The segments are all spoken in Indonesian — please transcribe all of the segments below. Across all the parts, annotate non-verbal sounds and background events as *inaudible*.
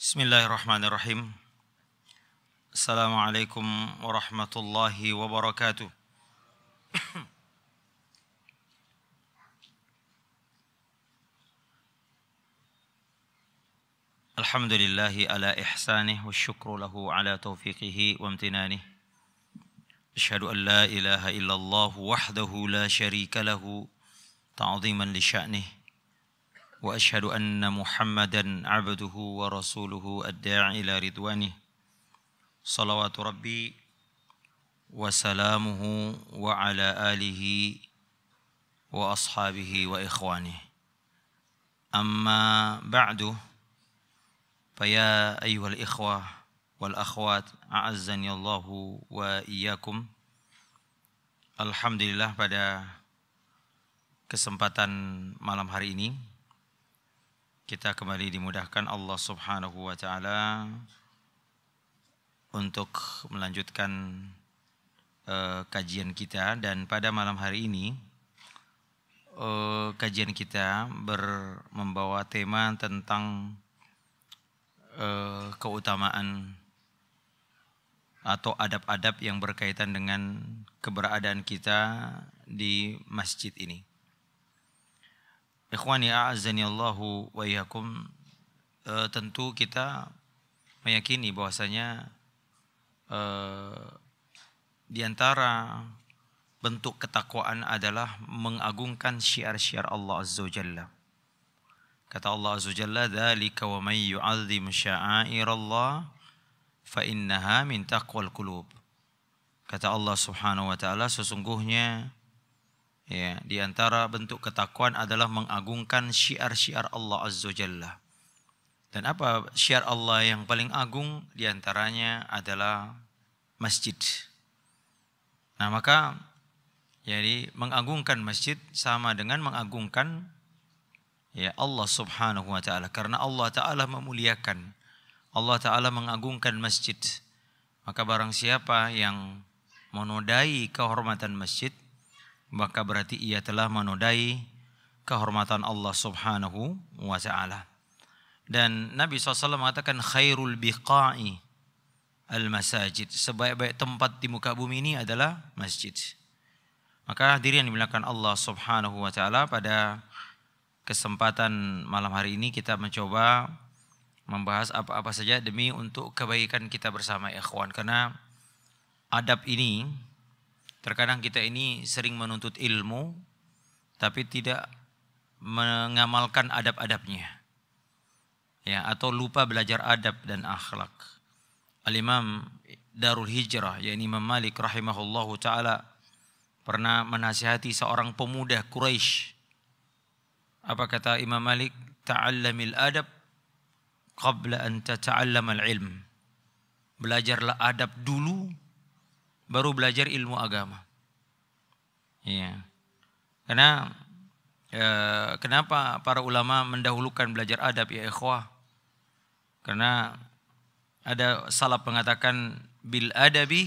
بسم الله الرحمن الرحيم السلام عليكم ورحمة الله وبركاته الحمد لله على إحسانه والشكر له على توفيقه وامتنانه أشهد أن لا إله إلا الله وحده لا شريك له تعظيما لشأنه وأشهد أن محمدا عبده ورسوله الداعي إلى رضوانه صلوات ربي وسلامه وعلى آله وأصحابه وإخوانه أما بعد فيا أيها الاخوه والأخوات اعزني الله وإياكم الحمد لله pada kesempatan malam hari ini kita kembali dimudahkan Allah Subhanahu wa taala untuk melanjutkan uh, kajian kita dan pada malam hari ini uh, kajian kita ber membawa tema tentang uh, keutamaan atau adab-adab yang berkaitan dengan keberadaan kita di masjid ini. Ikhwani a'azzani Allahu wa iyyakum e, tentu kita meyakini bahwasanya e, di antara bentuk ketakwaan adalah mengagungkan syiar-syiar Allah Azza wa Jalla. Kata Allah Azza wa Jalla, "Dzalika wa may yu'azzim sya'airallah fa innaha min taqwal qulub." Kata Allah Subhanahu wa taala, sesungguhnya Ya, di antara bentuk ketakuan adalah mengagungkan syiar-syiar Allah Azza Jalla. Dan apa syiar Allah yang paling agung di antaranya adalah masjid. Nah, maka jadi mengagungkan masjid sama dengan mengagungkan ya Allah Subhanahu wa taala karena Allah taala memuliakan Allah taala mengagungkan masjid. Maka barang siapa yang menodai kehormatan masjid maka berarti ia telah menodai kehormatan Allah Subhanahu wa taala. Dan Nabi SAW mengatakan khairul biqa'i al-masajid. Sebaik-baik tempat di muka bumi ini adalah masjid. Maka hadirin dimuliakan Allah Subhanahu wa taala pada kesempatan malam hari ini kita mencoba membahas apa-apa saja demi untuk kebaikan kita bersama ikhwan karena adab ini Terkadang kita ini sering menuntut ilmu, tapi tidak mengamalkan adab-adabnya. Ya, atau lupa belajar adab dan akhlak. Al-Imam Darul Hijrah, yakni Imam Malik rahimahullahu taala pernah menasihati seorang pemuda Quraisy. Apa kata Imam Malik? Ta'allamil adab qabla an ta'allamal ilm. Belajarlah adab dulu baru belajar ilmu agama. Iya. Ya, Karena e, kenapa para ulama mendahulukan belajar adab ya ikhwah? Karena ada salah mengatakan bil adabi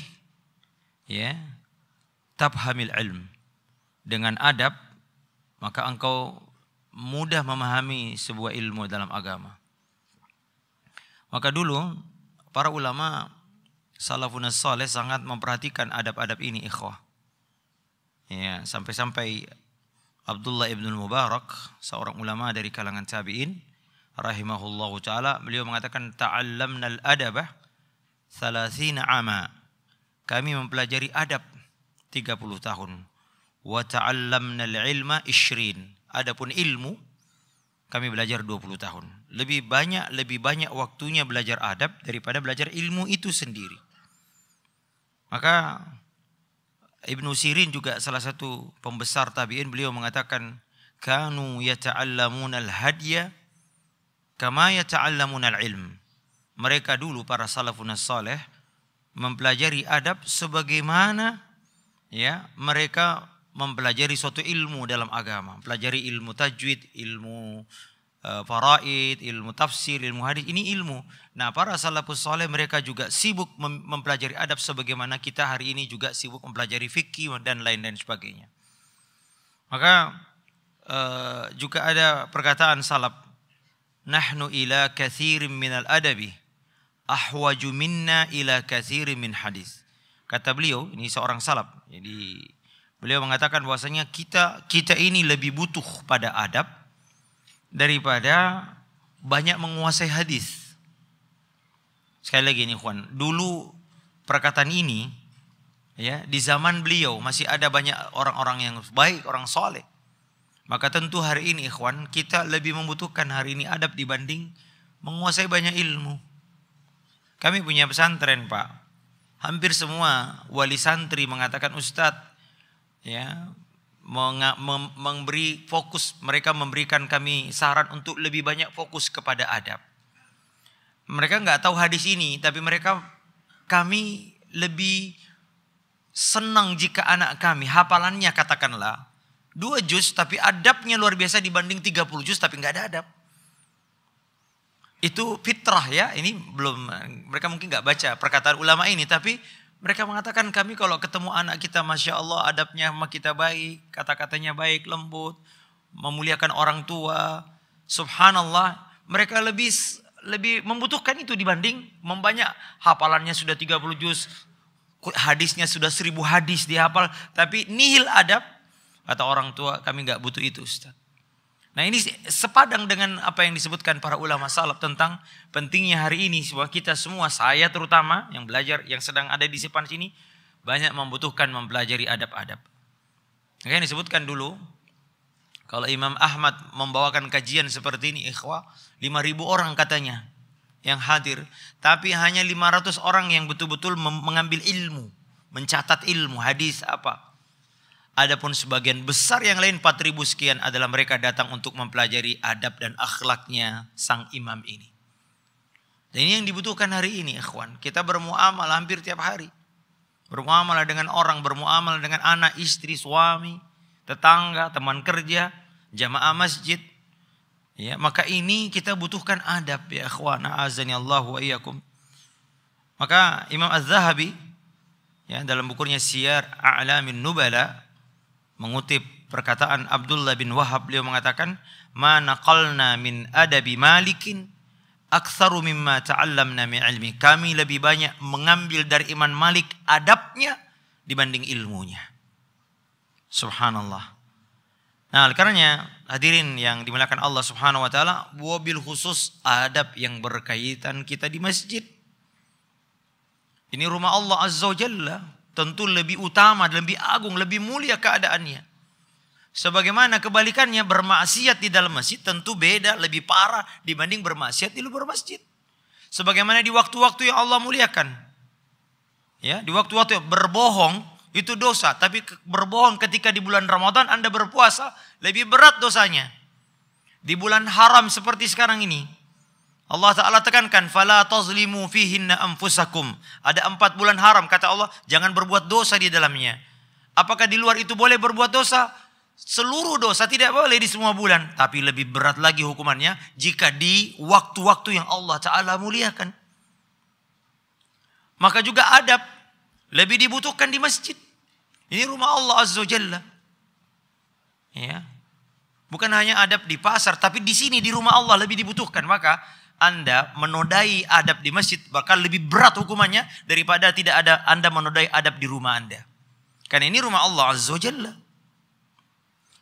ya tabhamil ilm. Dengan adab maka engkau mudah memahami sebuah ilmu dalam agama. Maka dulu para ulama salafun Salih sangat memperhatikan adab-adab ini ikhwah. Ya, sampai-sampai Abdullah ibn Mubarak, seorang ulama dari kalangan tabi'in, rahimahullahu taala, beliau mengatakan ta'allamnal adabah 30 ama. Kami mempelajari adab 30 tahun. Wa ta'allamnal ilma ishrin. Adapun ilmu kami belajar 20 tahun. Lebih banyak lebih banyak waktunya belajar adab daripada belajar ilmu itu sendiri. Maka Ibnu Sirin juga salah satu pembesar tabi'in beliau mengatakan kanu yata'allamuna al-hadya kama yata'allamuna al-ilm. Mereka dulu para salafun saleh mempelajari adab sebagaimana ya mereka mempelajari suatu ilmu dalam agama, pelajari ilmu tajwid, ilmu Eh, faraid, ilmu tafsir, ilmu hadis, ini ilmu. Nah, para salafus soleh mereka juga sibuk mempelajari adab sebagaimana kita hari ini juga sibuk mempelajari fikih dan lain-lain sebagainya. Maka uh, juga ada perkataan salaf, nahnu ila kathirin minal adabi ahwaju minna ila kathirin min hadis. Kata beliau, ini seorang salaf. Jadi beliau mengatakan bahwasanya kita kita ini lebih butuh pada adab daripada banyak menguasai hadis. Sekali lagi nih Juan, dulu perkataan ini ya di zaman beliau masih ada banyak orang-orang yang baik, orang soleh. Maka tentu hari ini ikhwan kita lebih membutuhkan hari ini adab dibanding menguasai banyak ilmu. Kami punya pesantren pak, hampir semua wali santri mengatakan ustadz ya memberi fokus mereka memberikan kami saran untuk lebih banyak fokus kepada adab. Mereka nggak tahu hadis ini, tapi mereka kami lebih senang jika anak kami hafalannya katakanlah dua juz tapi adabnya luar biasa dibanding 30 juz tapi nggak ada adab. Itu fitrah ya, ini belum mereka mungkin nggak baca perkataan ulama ini tapi mereka mengatakan kami kalau ketemu anak kita Masya Allah adabnya sama kita baik, kata-katanya baik, lembut, memuliakan orang tua. Subhanallah, mereka lebih lebih membutuhkan itu dibanding membanyak hafalannya sudah 30 juz, hadisnya sudah 1000 hadis dihafal, tapi nihil adab kata orang tua kami nggak butuh itu Ustaz. Nah ini sepadang dengan apa yang disebutkan para ulama salaf tentang pentingnya hari ini bahwa kita semua saya terutama yang belajar yang sedang ada di sepan sini banyak membutuhkan mempelajari adab-adab. Yang disebutkan dulu kalau Imam Ahmad membawakan kajian seperti ini ikhwah 5000 orang katanya yang hadir tapi hanya 500 orang yang betul-betul mengambil ilmu, mencatat ilmu hadis apa Adapun sebagian besar yang lain 4000 sekian adalah mereka datang untuk mempelajari adab dan akhlaknya sang imam ini. Dan ini yang dibutuhkan hari ini, ikhwan. Kita bermuamalah hampir tiap hari. Bermuamalah dengan orang, bermuamalah dengan anak, istri, suami, tetangga, teman kerja, jamaah masjid. Ya, maka ini kita butuhkan adab ya ikhwan. Azani Allah wa iyyakum. Maka Imam Az-Zahabi ya dalam bukunya Siyar A'lamin Nubala mengutip perkataan Abdullah bin Wahab beliau mengatakan mana kalna min adabi malikin aktsaru mimma ta'allamna min ilmi kami lebih banyak mengambil dari iman Malik adabnya dibanding ilmunya subhanallah nah karenanya hadirin yang dimuliakan Allah Subhanahu wa taala wabil khusus adab yang berkaitan kita di masjid ini rumah Allah Azza wa Jalla tentu lebih utama, lebih agung, lebih mulia keadaannya. Sebagaimana kebalikannya bermaksiat di dalam masjid tentu beda, lebih parah dibanding bermaksiat di luar masjid. Sebagaimana di waktu-waktu yang Allah muliakan. Ya, di waktu-waktu berbohong itu dosa, tapi berbohong ketika di bulan Ramadan Anda berpuasa lebih berat dosanya. Di bulan haram seperti sekarang ini, Allah Ta'ala tekankan, فَلَا تَظْلِمُوا فِيهِنَّ أَنفُسَكُمْ Ada empat bulan haram, kata Allah, jangan berbuat dosa di dalamnya. Apakah di luar itu boleh berbuat dosa? Seluruh dosa tidak boleh di semua bulan. Tapi lebih berat lagi hukumannya jika di waktu-waktu yang Allah Ta'ala muliakan. Maka juga adab lebih dibutuhkan di masjid. Ini rumah Allah Azza Jalla. Ya. Bukan hanya adab di pasar, tapi di sini di rumah Allah lebih dibutuhkan. Maka anda menodai adab di masjid bakal lebih berat hukumannya daripada tidak ada Anda menodai adab di rumah Anda. Karena ini rumah Allah Azza wa Jalla.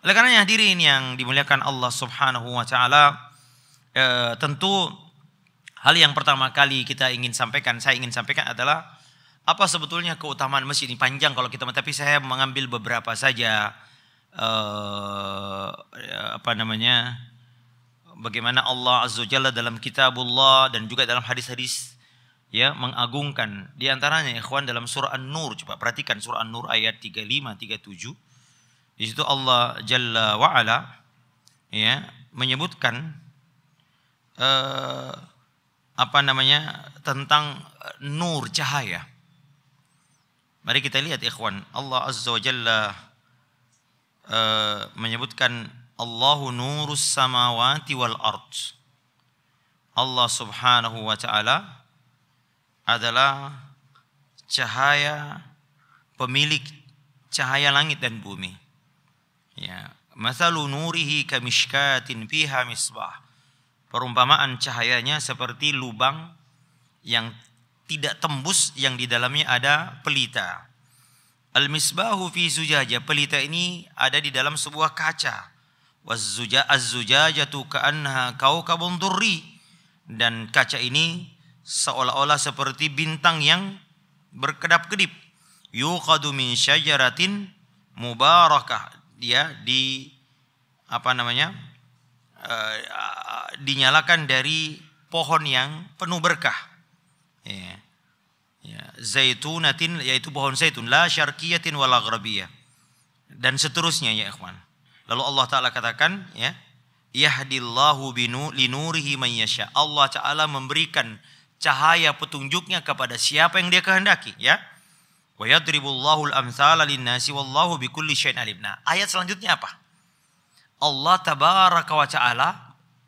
Oleh karenanya hadirin yang dimuliakan Allah Subhanahu wa taala e, tentu hal yang pertama kali kita ingin sampaikan saya ingin sampaikan adalah apa sebetulnya keutamaan masjid ini panjang kalau kita tapi saya mengambil beberapa saja e, apa namanya bagaimana Allah Azza Jalla dalam kitabullah dan juga dalam hadis-hadis ya mengagungkan di antaranya ikhwan dalam surah An-Nur coba perhatikan surah An-Nur ayat 35 37 di situ Allah Jalla wa ala ya menyebutkan eh, apa namanya tentang eh, nur cahaya Mari kita lihat ikhwan Allah Azza wa Jalla eh, menyebutkan Allahu nurus samawati wal ard. Allah subhanahu wa ta'ala adalah cahaya pemilik cahaya langit dan bumi. Ya, Masalu nurihi kamishkatin fiha misbah. Perumpamaan cahayanya seperti lubang yang tidak tembus yang di dalamnya ada pelita. Al-misbahu fi zujaja, pelita ini ada di dalam sebuah kaca. Wazzuja az-zujajatu ka'anha kaukabun durri dan kaca ini seolah-olah seperti bintang yang berkedap-kedip. Yuqadu min syajaratin mubarakah. Dia di apa namanya? Eh, dinyalakan dari pohon yang penuh berkah. Ya. Ya. Zaitunatin yaitu pohon zaitun la syarqiyatin wal dan seterusnya ya ikhwan. Lalu Allah Ta'ala katakan, ya, Yahdillahu binu linurihi man yasha. Allah Ta'ala memberikan cahaya petunjuknya kepada siapa yang dia kehendaki. Ya. Wa yadribullahu al-amthala linnasi wallahu bikulli syai'in alim. Nah, ayat selanjutnya apa? Allah Tabaraka wa Ta'ala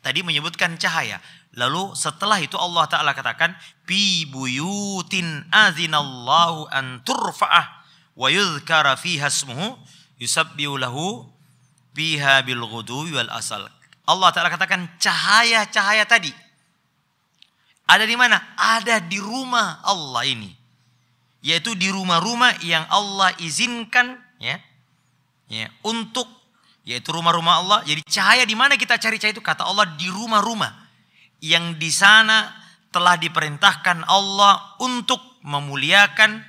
tadi menyebutkan cahaya. Lalu setelah itu Allah Ta'ala katakan, Bi buyutin azinallahu an turfa'ah wa yudhkara fiha ismuhu yusabbihu lahu biha bil wal asal. Allah Ta'ala katakan cahaya-cahaya tadi. Ada di mana? Ada di rumah Allah ini. Yaitu di rumah-rumah yang Allah izinkan ya, ya untuk yaitu rumah-rumah Allah. Jadi cahaya di mana kita cari cahaya itu? Kata Allah di rumah-rumah yang di sana telah diperintahkan Allah untuk memuliakan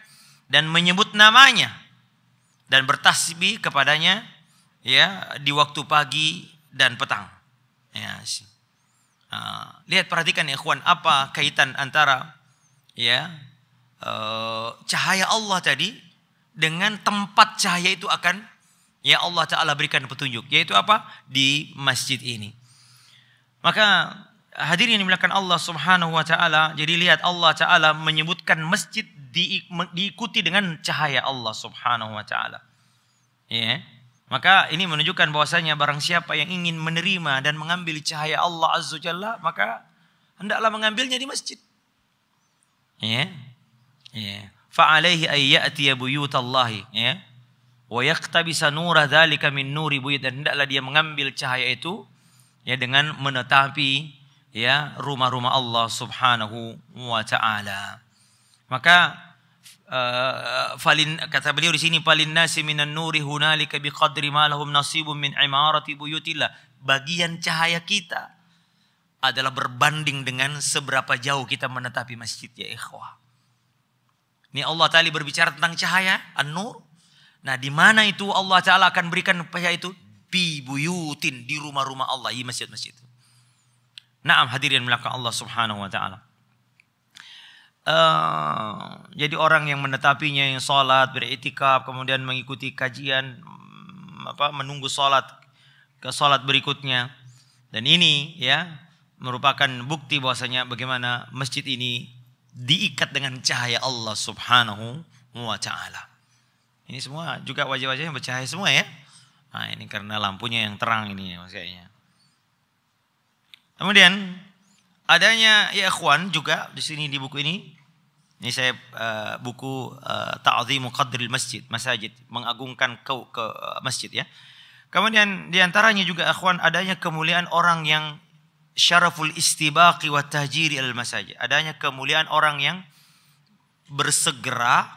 dan menyebut namanya dan bertasbih kepadanya ya di waktu pagi dan petang. Ya. lihat perhatikan ya kawan apa kaitan antara ya e, cahaya Allah tadi dengan tempat cahaya itu akan ya Allah taala berikan petunjuk yaitu apa di masjid ini. Maka hadirin yang dimuliakan Allah Subhanahu wa taala, jadi lihat Allah taala menyebutkan masjid diikuti dengan cahaya Allah Subhanahu wa taala. Yeah. Maka ini menunjukkan bahwasanya barang siapa yang ingin menerima dan mengambil cahaya Allah Azza Jalla, maka hendaklah mengambilnya di masjid. Ya. Ya. Fa'alaihi ayyatiya buyutallahi, ya. Wa yaqtabisa nura dzalika min nuri buyut dan hendaklah dia mengambil cahaya itu ya dengan menetapi ya rumah-rumah Allah Subhanahu wa taala. Maka Eh, falin kata beliau di sini falin nasi minan nuri hunalika biqadri ma lahum nasibun min imarati buyutillah bagian cahaya kita adalah berbanding dengan seberapa jauh kita menetapi masjid ya ikhwah ini Allah Ta'ala berbicara tentang cahaya an-nur nah di mana itu Allah Ta'ala akan berikan cahaya itu bi buyutin di rumah-rumah Allah di masjid-masjid Naam hadirin melakukan Allah Subhanahu wa taala uh, jadi orang yang menetapinya yang sholat beriktikaf kemudian mengikuti kajian mm, apa menunggu sholat ke sholat berikutnya dan ini ya merupakan bukti bahwasanya bagaimana masjid ini diikat dengan cahaya Allah Subhanahu wa taala. Ini semua juga wajah-wajahnya bercahaya semua ya. Nah, ini karena lampunya yang terang ini ya, maksudnya. Kemudian adanya ya ikhwan juga di sini di buku ini ini saya uh, buku uh, eh, Ta'zimu Qadril Masjid, Masajid, mengagungkan kau ke eh, masjid ya. Kemudian diantaranya juga akhwan adanya kemuliaan orang yang syaraful istibaqi wa tahjiri al masajid. Adanya kemuliaan orang yang bersegera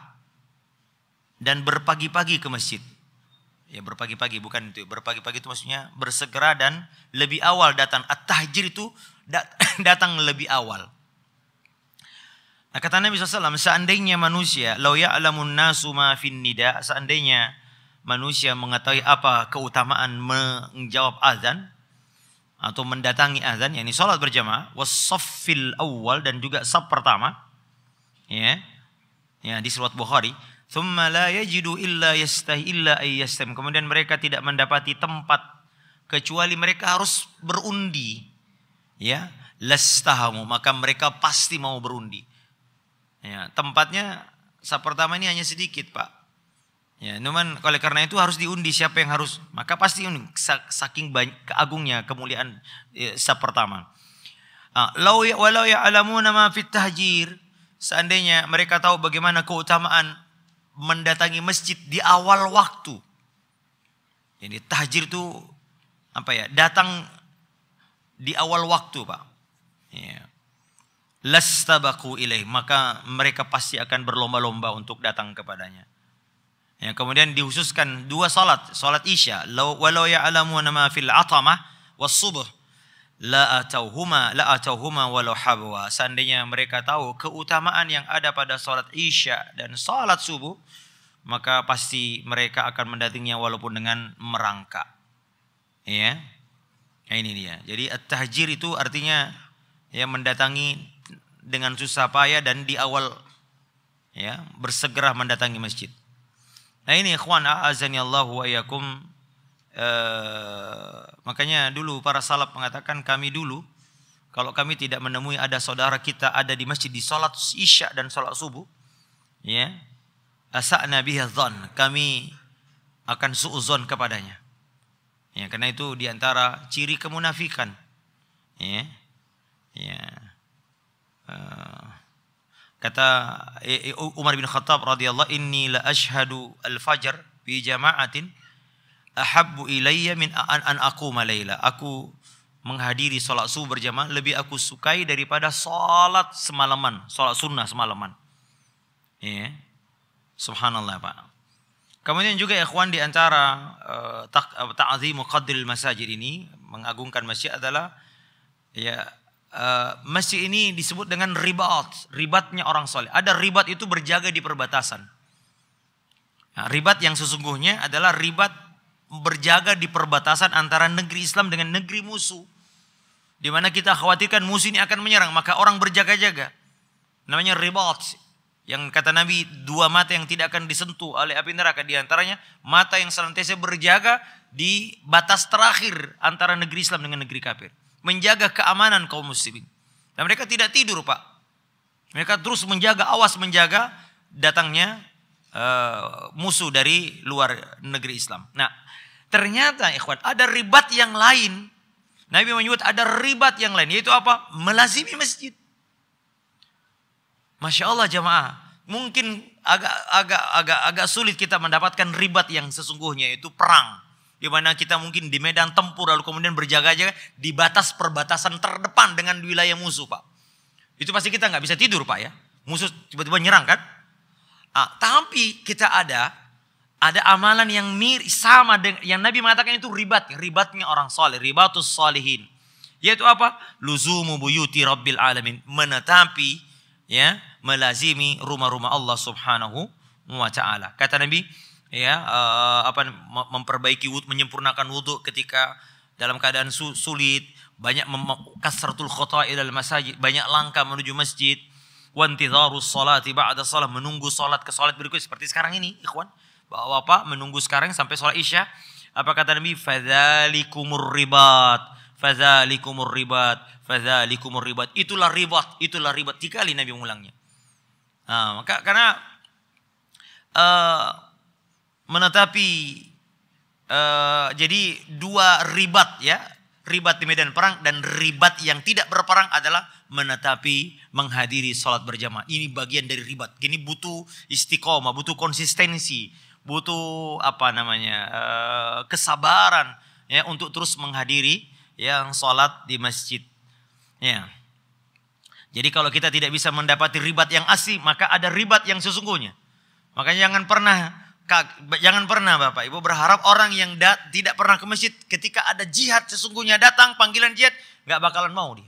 dan berpagi-pagi ke masjid. Ya berpagi-pagi bukan itu. Berpagi-pagi itu maksudnya bersegera dan lebih awal datang. At-tahjir itu *coughs* datang lebih awal. Nah, kata Nabi SAW, seandainya manusia, lau ya'lamun nasu ma fin nida, seandainya manusia mengetahui apa keutamaan menjawab azan atau mendatangi azan, yakni salat berjamaah, wasaffil awal dan juga saf pertama, ya, ya di surat Bukhari, thumma la yajidu illa yastahi illa ayyastam. Kemudian mereka tidak mendapati tempat kecuali mereka harus berundi, ya, lastahamu, maka mereka pasti mau berundi. Ya, tempatnya sah pertama ini hanya sedikit, Pak. Ya, cuman oleh karena itu harus diundi siapa yang harus. Maka pasti saking banyak, keagungnya kemuliaan ya, sah pertama. Ah, lau ya walau ya alamu nama fitahjir Seandainya mereka tahu bagaimana keutamaan mendatangi masjid di awal waktu. Jadi tahjir itu apa ya? Datang di awal waktu, Pak. Ya lastabaku ilaih maka mereka pasti akan berlomba-lomba untuk datang kepadanya ya, kemudian dihususkan dua salat salat isya walau ya ma fil atamah was subuh la atauhuma la atauhuma walau habwa seandainya mereka tahu keutamaan yang ada pada salat isya dan salat subuh maka pasti mereka akan mendatanginya walaupun dengan merangka. ya nah, ini dia jadi at-tahjir itu artinya ya mendatangi dengan susah payah dan di awal ya bersegera mendatangi masjid. Nah ini ikhwan a'azani Allah wa iyakum eh, makanya dulu para salaf mengatakan kami dulu kalau kami tidak menemui ada saudara kita ada di masjid di salat isya dan salat subuh ya asa'na biha dhon kami akan suuzon kepadanya ya karena itu diantara ciri kemunafikan ya ya Eh, kata eh, eh, Umar bin Khattab radhiyallahu inni la ashhadu al-fajr bi jama'atin ahabbu ilayya min an, an aku malayla. Aku menghadiri sholat subuh berjamaah lebih aku sukai daripada sholat semalaman, sholat sunnah semalaman. Ya. Yeah. Subhanallah Pak. Kemudian juga ikhwan di antara uh, ta'zimu ta qadril masajid ini mengagungkan masjid adalah ya Eh, masjid ini disebut dengan ribat, ribatnya orang soleh. Ada ribat itu berjaga di perbatasan. Nah, ribat yang sesungguhnya adalah ribat berjaga di perbatasan antara negeri Islam dengan negeri musuh. Di mana kita khawatirkan musuh ini akan menyerang, maka orang berjaga-jaga. Namanya ribat. Yang kata Nabi, dua mata yang tidak akan disentuh oleh api neraka. Di antaranya, mata yang senantiasa berjaga di batas terakhir antara negeri Islam dengan negeri kafir menjaga keamanan kaum muslimin. Dan mereka tidak tidur, Pak. Mereka terus menjaga, awas menjaga datangnya uh, musuh dari luar negeri Islam. Nah, ternyata ikhwan, ada ribat yang lain. Nabi menyebut ada ribat yang lain, yaitu apa? Melazimi masjid. Masya Allah jamaah, mungkin agak agak agak agak sulit kita mendapatkan ribat yang sesungguhnya yaitu perang di mana kita mungkin di medan tempur lalu kemudian berjaga-jaga di batas perbatasan terdepan dengan wilayah musuh pak. Itu pasti kita nggak bisa tidur pak ya. Musuh tiba-tiba nyerang kan? Ah, tapi kita ada ada amalan yang mir sama dengan yang Nabi mengatakan itu ribat, ribatnya orang soleh, ribatus solehin. Yaitu apa? Luzumu buyuti rabbil alamin. Menetapi ya melazimi rumah-rumah Allah subhanahu wa ta'ala. Kata Nabi, ya uh, apa memperbaiki wudhu menyempurnakan wudhu ketika dalam keadaan su sulit banyak kasratul khotai dalam masjid banyak langkah menuju masjid wantidharus tiba ada salat menunggu salat ke salat berikut seperti sekarang ini ikhwan bahwa apa menunggu sekarang sampai salat isya apa kata Nabi kumur ribat kumur ribat kumur ribat itulah ribat itulah ribat tiga kali Nabi mengulangnya nah, maka karena uh, menetapi uh, jadi dua ribat ya ribat di medan perang dan ribat yang tidak berperang adalah menetapi menghadiri sholat berjamaah ini bagian dari ribat gini butuh istiqomah butuh konsistensi butuh apa namanya uh, kesabaran ya untuk terus menghadiri yang sholat di masjid ya jadi kalau kita tidak bisa mendapati ribat yang asli maka ada ribat yang sesungguhnya makanya jangan pernah jangan pernah Bapak Ibu berharap orang yang dat, tidak pernah ke masjid ketika ada jihad sesungguhnya datang panggilan jihad nggak bakalan mau dia.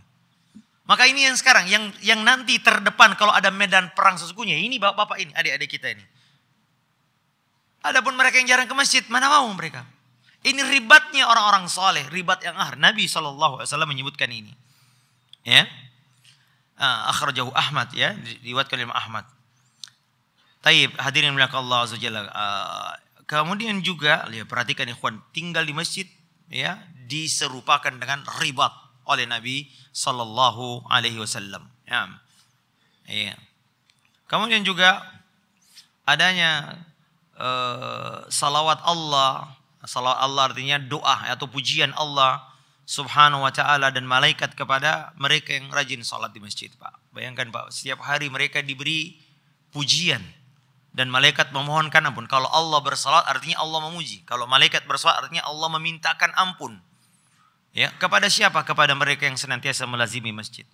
Maka ini yang sekarang yang yang nanti terdepan kalau ada medan perang sesungguhnya ini Bapak-bapak ini, adik-adik kita ini. Adapun mereka yang jarang ke masjid, mana mau mereka? Ini ribatnya orang-orang soleh, ribat yang ahar Nabi SAW menyebutkan ini. Ya. Uh, akhrajahu Ahmad ya, diwatkan oleh Ahmad. Taib hadirin mulia Allah azza jalla. Uh, kemudian juga lihat perhatikan ikhwan tinggal di masjid ya diserupakan dengan ribat oleh Nabi sallallahu alaihi wasallam. Ya. ya. Kemudian juga adanya uh, salawat Allah, salawat Allah artinya doa atau pujian Allah subhanahu wa ta'ala dan malaikat kepada mereka yang rajin salat di masjid Pak. Bayangkan Pak, setiap hari mereka diberi pujian dan malaikat memohonkan ampun. Kalau Allah bersalat artinya Allah memuji. Kalau malaikat bersalat artinya Allah memintakan ampun. Ya, kepada siapa? Kepada mereka yang senantiasa melazimi masjid.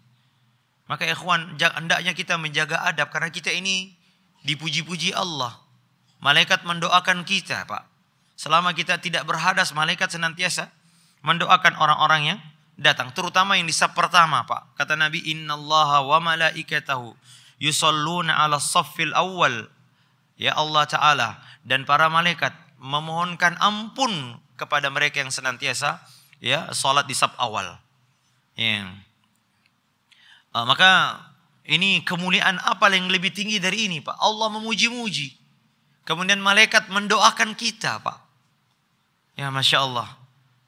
Maka ikhwan, hendaknya kita menjaga adab karena kita ini dipuji-puji Allah. Malaikat mendoakan kita, Pak. Selama kita tidak berhadas, malaikat senantiasa mendoakan orang-orang yang datang, terutama yang di saf pertama, Pak. Kata Nabi, "Innallaha wa malaikatahu yusalluna ala saffil awal ya Allah Ta'ala dan para malaikat memohonkan ampun kepada mereka yang senantiasa ya salat di sab awal. Ya. Ah, maka ini kemuliaan apa yang lebih tinggi dari ini, Pak? Allah memuji-muji. Kemudian malaikat mendoakan kita, Pak. Ya, masya Allah.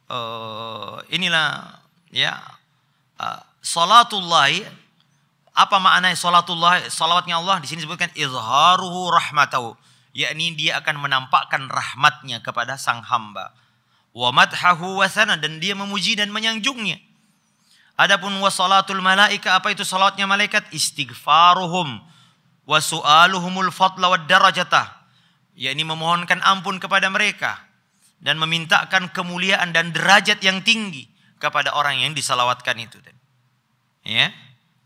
Uh, inilah ya uh, salatullahi apa makna salatullah, salawatnya Allah? Di sini disebutkan izharuhu rahmatahu. Yakni dia akan menampakkan rahmatnya kepada sang hamba. Wa madhahu wasana. Dan dia memuji dan menyanjungnya. Adapun wasalatul malaika apa itu salatnya malaikat? Istighfaruhum wa su'aluhumul fadla wad darajata Yakni memohonkan ampun kepada mereka dan memintakan kemuliaan dan derajat yang tinggi kepada orang yang disalawatkan itu. Ya.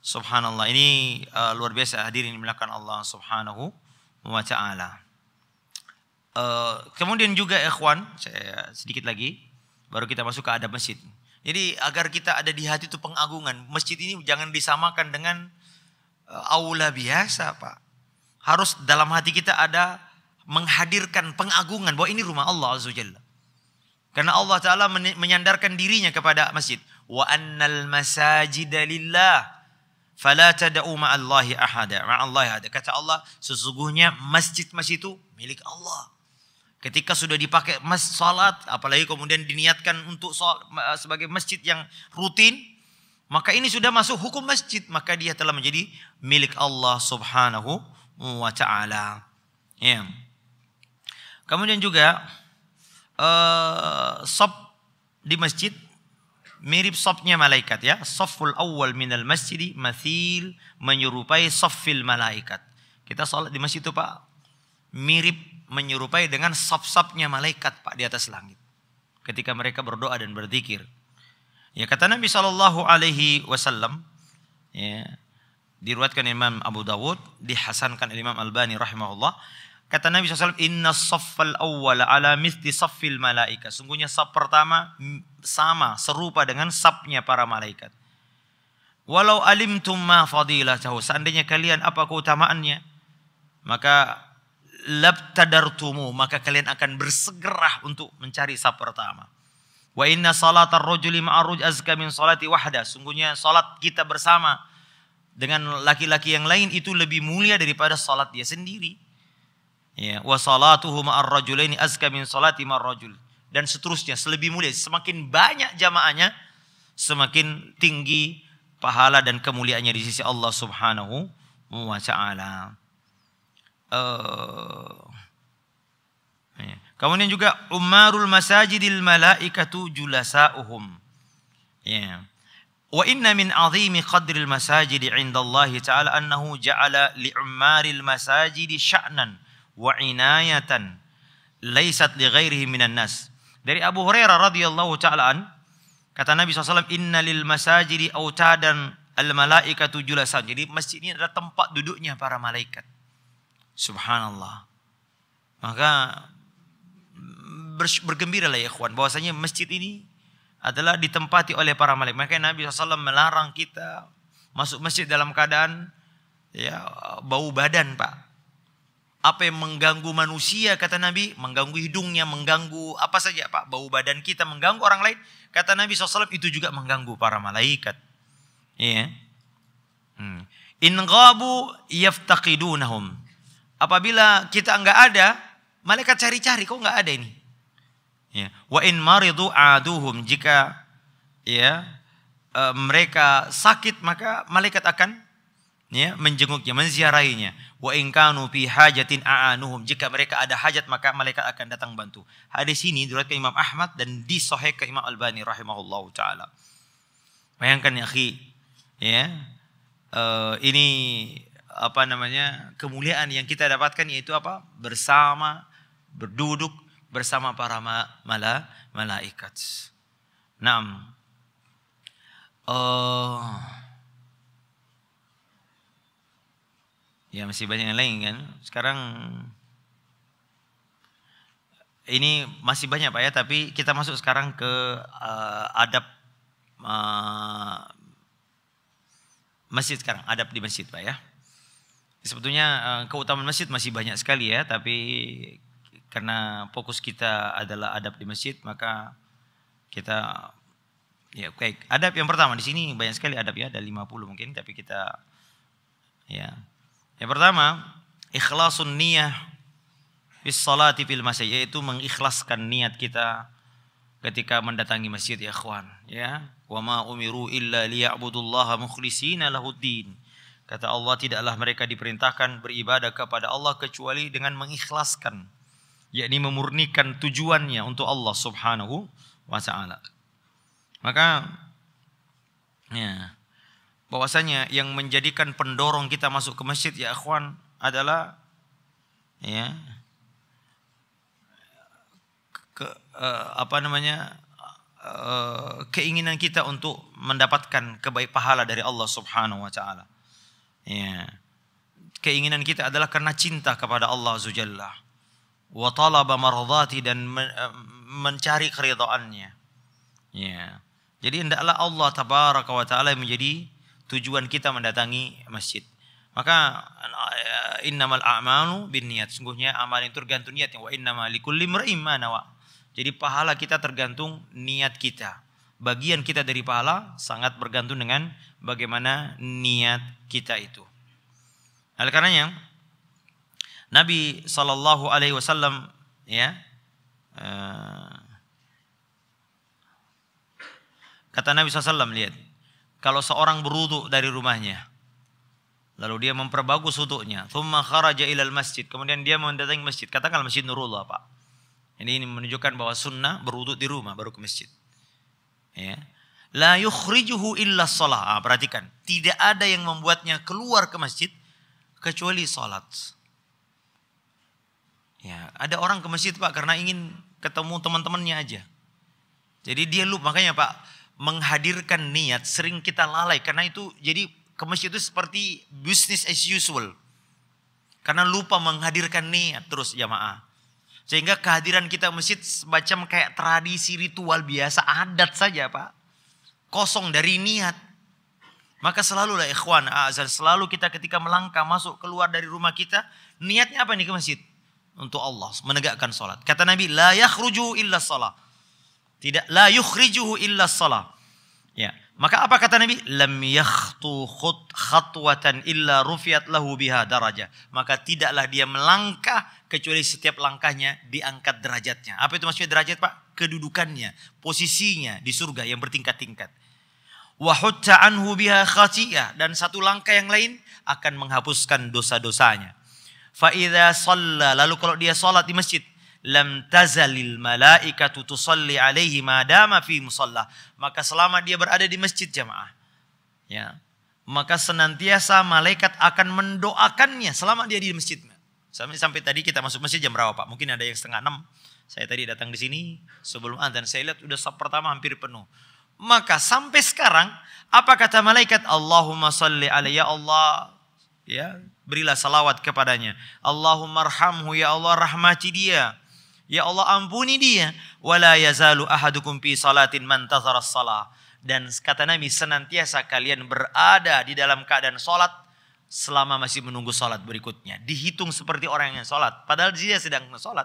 Subhanallah. Ini uh, luar biasa hadirin dimuliakan Allah Subhanahu wa taala. Uh, kemudian juga ikhwan, saya sedikit lagi baru kita masuk ke adab masjid. Jadi agar kita ada di hati itu pengagungan. Masjid ini jangan disamakan dengan uh, aula biasa, Pak. Harus dalam hati kita ada menghadirkan pengagungan bahwa ini rumah Allah Azza Jalla. Karena Allah Ta'ala menyandarkan dirinya kepada masjid. Wa annal masajida lillah fala tad'u ma'allahi ahada ma'allahi ahada kata Allah sesungguhnya masjid-masjid itu milik Allah ketika sudah dipakai mas salat apalagi kemudian diniatkan untuk salat, sebagai masjid yang rutin maka ini sudah masuk hukum masjid maka dia telah menjadi milik Allah Subhanahu wa taala ya kemudian juga uh, eh, sob di masjid mirip sopnya malaikat ya. Soful awal minal masjid mathil menyerupai soffil malaikat. Kita sholat di masjid itu Pak. Mirip menyerupai dengan sop-sopnya malaikat Pak di atas langit. Ketika mereka berdoa dan berzikir. Ya kata Nabi Shallallahu Alaihi Wasallam, ya, diruatkan Imam Abu Dawud, dihasankan Imam al Bani rahimahullah. Kata Nabi SAW, Inna soffal awwal ala mithli soffil malaika. Sungguhnya sab pertama sama, serupa dengan sabnya para malaikat. Walau alim tumma fadilah tahu. Seandainya kalian apa keutamaannya, maka tadartumu, maka kalian akan bersegera untuk mencari sab pertama. Wa inna salatar rajuli ma'aruj azka min salati wahda. Sungguhnya salat kita bersama dengan laki-laki yang lain itu lebih mulia daripada salat dia sendiri. Ya, wa salatuhu ma'ar rajulaini azka min salati ma'ar rajul. Dan seterusnya, selebih mulia. Semakin banyak jamaahnya, semakin tinggi pahala dan kemuliaannya di sisi Allah Subhanahu wa taala. Uh, ya. Kemudian juga umarul masajidil malaikatu julasa'uhum. Ya. Wa inna min azimi qadril masajidi 'inda Allah ta'ala annahu ja'ala li ummaril masajidi sya'nan wa inayatan laisat li ghairihi minan nas. Dari Abu Hurairah radhiyallahu taala an kata Nabi SAW inna lil masajidi autadan al malaikatu julasa." Jadi masjid ini adalah tempat duduknya para malaikat. Subhanallah. Maka bergembira lah ya ikhwan bahwasanya masjid ini adalah ditempati oleh para malaikat. Maka Nabi SAW melarang kita masuk masjid dalam keadaan ya bau badan, Pak apa yang mengganggu manusia kata Nabi mengganggu hidungnya mengganggu apa saja pak bau badan kita mengganggu orang lain kata Nabi SAW itu juga mengganggu para malaikat ya yeah. Hmm. in ghabu yaftaqidunahum apabila kita nggak ada malaikat cari-cari kok nggak ada ini ya wa in maridu aduhum jika ya yeah, mereka sakit maka malaikat akan ya menjenguknya menziarahinya wa in kanu fi hajatin a'anuhum jika mereka ada hajat maka malaikat akan datang bantu hadis ini diriwayatkan Imam Ahmad dan disahihkan Imam Albani rahimahullahu taala bayangkan ya akhi ya uh, ini apa namanya kemuliaan yang kita dapatkan yaitu apa bersama berduduk bersama para ma mala malaikat. Naam. Uh, Ya masih banyak yang lain kan. Sekarang ini masih banyak Pak ya, tapi kita masuk sekarang ke uh, adab uh, masjid sekarang, adab di masjid Pak ya. Sebetulnya uh, keutamaan masjid masih banyak sekali ya, tapi karena fokus kita adalah adab di masjid, maka kita ya baik. Adab yang pertama di sini banyak sekali adab ya, ada 50 mungkin, tapi kita ya yang pertama, ikhlasun niyah bis salati fil masjid yaitu mengikhlaskan niat kita ketika mendatangi masjid ya ikhwan ya wa ma umiru illa liya'budullaha mukhlishina lahuddin kata Allah tidaklah mereka diperintahkan beribadah kepada Allah kecuali dengan mengikhlaskan yakni memurnikan tujuannya untuk Allah Subhanahu wa taala maka ya bahwasanya yang menjadikan pendorong kita masuk ke masjid ya akhwan adalah ya ke uh, apa namanya uh, keinginan kita untuk mendapatkan kebaik pahala dari Allah Subhanahu wa taala. Ya. Keinginan kita adalah karena cinta kepada Allah Azza wa talaba marzati dan men eh, mencari keridhaannya. Ya. Jadi hendaklah Allah tabaraka wa taala menjadi tujuan kita mendatangi masjid. Maka eh, innamal a'malu binniat. Sungguhnya amal itu tergantung niatnya. Wa innamal likulli imrin ma nawa. Jadi pahala kita tergantung niat kita. Bagian kita dari pahala sangat bergantung dengan bagaimana niat kita itu. Oleh karenanya Nabi sallallahu alaihi wasallam ya eh, kata Nabi SAW lihat kalau seorang berwudu dari rumahnya. Lalu dia memperbagus wudunya. Thumma kharaja ilal masjid. Kemudian dia mendatangi masjid. katakanlah masjid Nurullah Pak. Ini, ini menunjukkan bahwa sunnah berwudu di rumah baru ke masjid. Ya. La yukhrijuhu illa shalah Ah, perhatikan. Tidak ada yang membuatnya keluar ke masjid kecuali sholat. Ya, ada orang ke masjid Pak karena ingin ketemu teman-temannya aja. Jadi dia lupa. Makanya Pak, menghadirkan niat sering kita lalai karena itu jadi ke masjid itu seperti business as usual. Karena lupa menghadirkan niat terus jamaah. Sehingga kehadiran kita masjid semacam kayak tradisi ritual biasa adat saja Pak. Kosong dari niat. Maka selalu lah ikhwan, azan selalu kita ketika melangkah masuk keluar dari rumah kita, niatnya apa nih ke masjid? Untuk Allah, menegakkan solat Kata Nabi, la yakhruju illa sholat Tidak la yukhrijuhu illa sholat Ya. Maka apa kata Nabi? Lam yakhtu khut khatwatan illa rufiat lahu biha daraja. Maka tidaklah dia melangkah kecuali setiap langkahnya diangkat derajatnya. Apa itu maksudnya derajat Pak? Kedudukannya, posisinya di surga yang bertingkat-tingkat. Wahutta anhu biha khatiyah. Dan satu langkah yang lain akan menghapuskan dosa-dosanya. Fa'idha salla. Lalu kalau dia sholat di masjid lam tazalil malaikatu tusalli alaihi ma dama fi musalla. Maka selama dia berada di masjid jamaah. Ya. Maka senantiasa malaikat akan mendoakannya selama dia di masjid. Sampai, sampai tadi kita masuk masjid jam berapa Pak? Mungkin ada yang setengah enam. Saya tadi datang di sini sebelum azan saya lihat udah sub pertama hampir penuh. Maka sampai sekarang apa kata malaikat? Allahumma salli alaihi ya Allah ya berilah salawat kepadanya. Allahumma ya Allah rahmati dia. Ya Allah ampuni dia. Wala yazalu ahadukum fi salatin mantazara salah. Dan kata Nabi senantiasa kalian berada di dalam keadaan sholat selama masih menunggu sholat berikutnya. Dihitung seperti orang yang sholat. Padahal dia sedang sholat.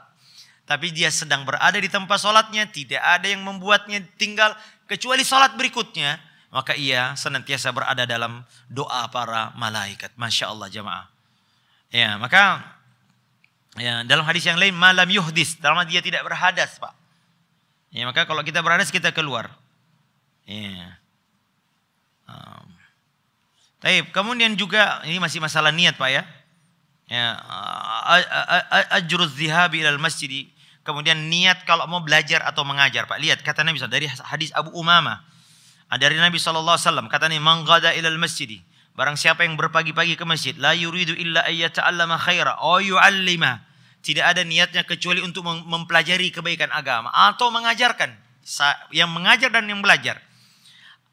Tapi dia sedang berada di tempat sholatnya. Tidak ada yang membuatnya tinggal kecuali sholat berikutnya. Maka ia senantiasa berada dalam doa para malaikat. Masya Allah jamaah. Ya maka Ya, dalam hadis yang lain malam yuhdis, dalam dia tidak berhadas, Pak. Ya, maka kalau kita berhadas kita keluar. Ya. Um. Taib. Kemudian juga ini masih masalah niat, Pak ya. Ya, ajruz zihabi ilal masjid. Kemudian niat kalau mau belajar atau mengajar, Pak. Lihat kata Nabi dari hadis Abu Umama, ah, Dari Nabi SAW, kata ini, Manggada ilal masjid. Barang siapa yang berpagi-pagi ke masjid, la yuridu illa ayyata'allama khaira, o yu'allima tidak ada niatnya kecuali untuk mempelajari kebaikan agama atau mengajarkan yang mengajar dan yang belajar.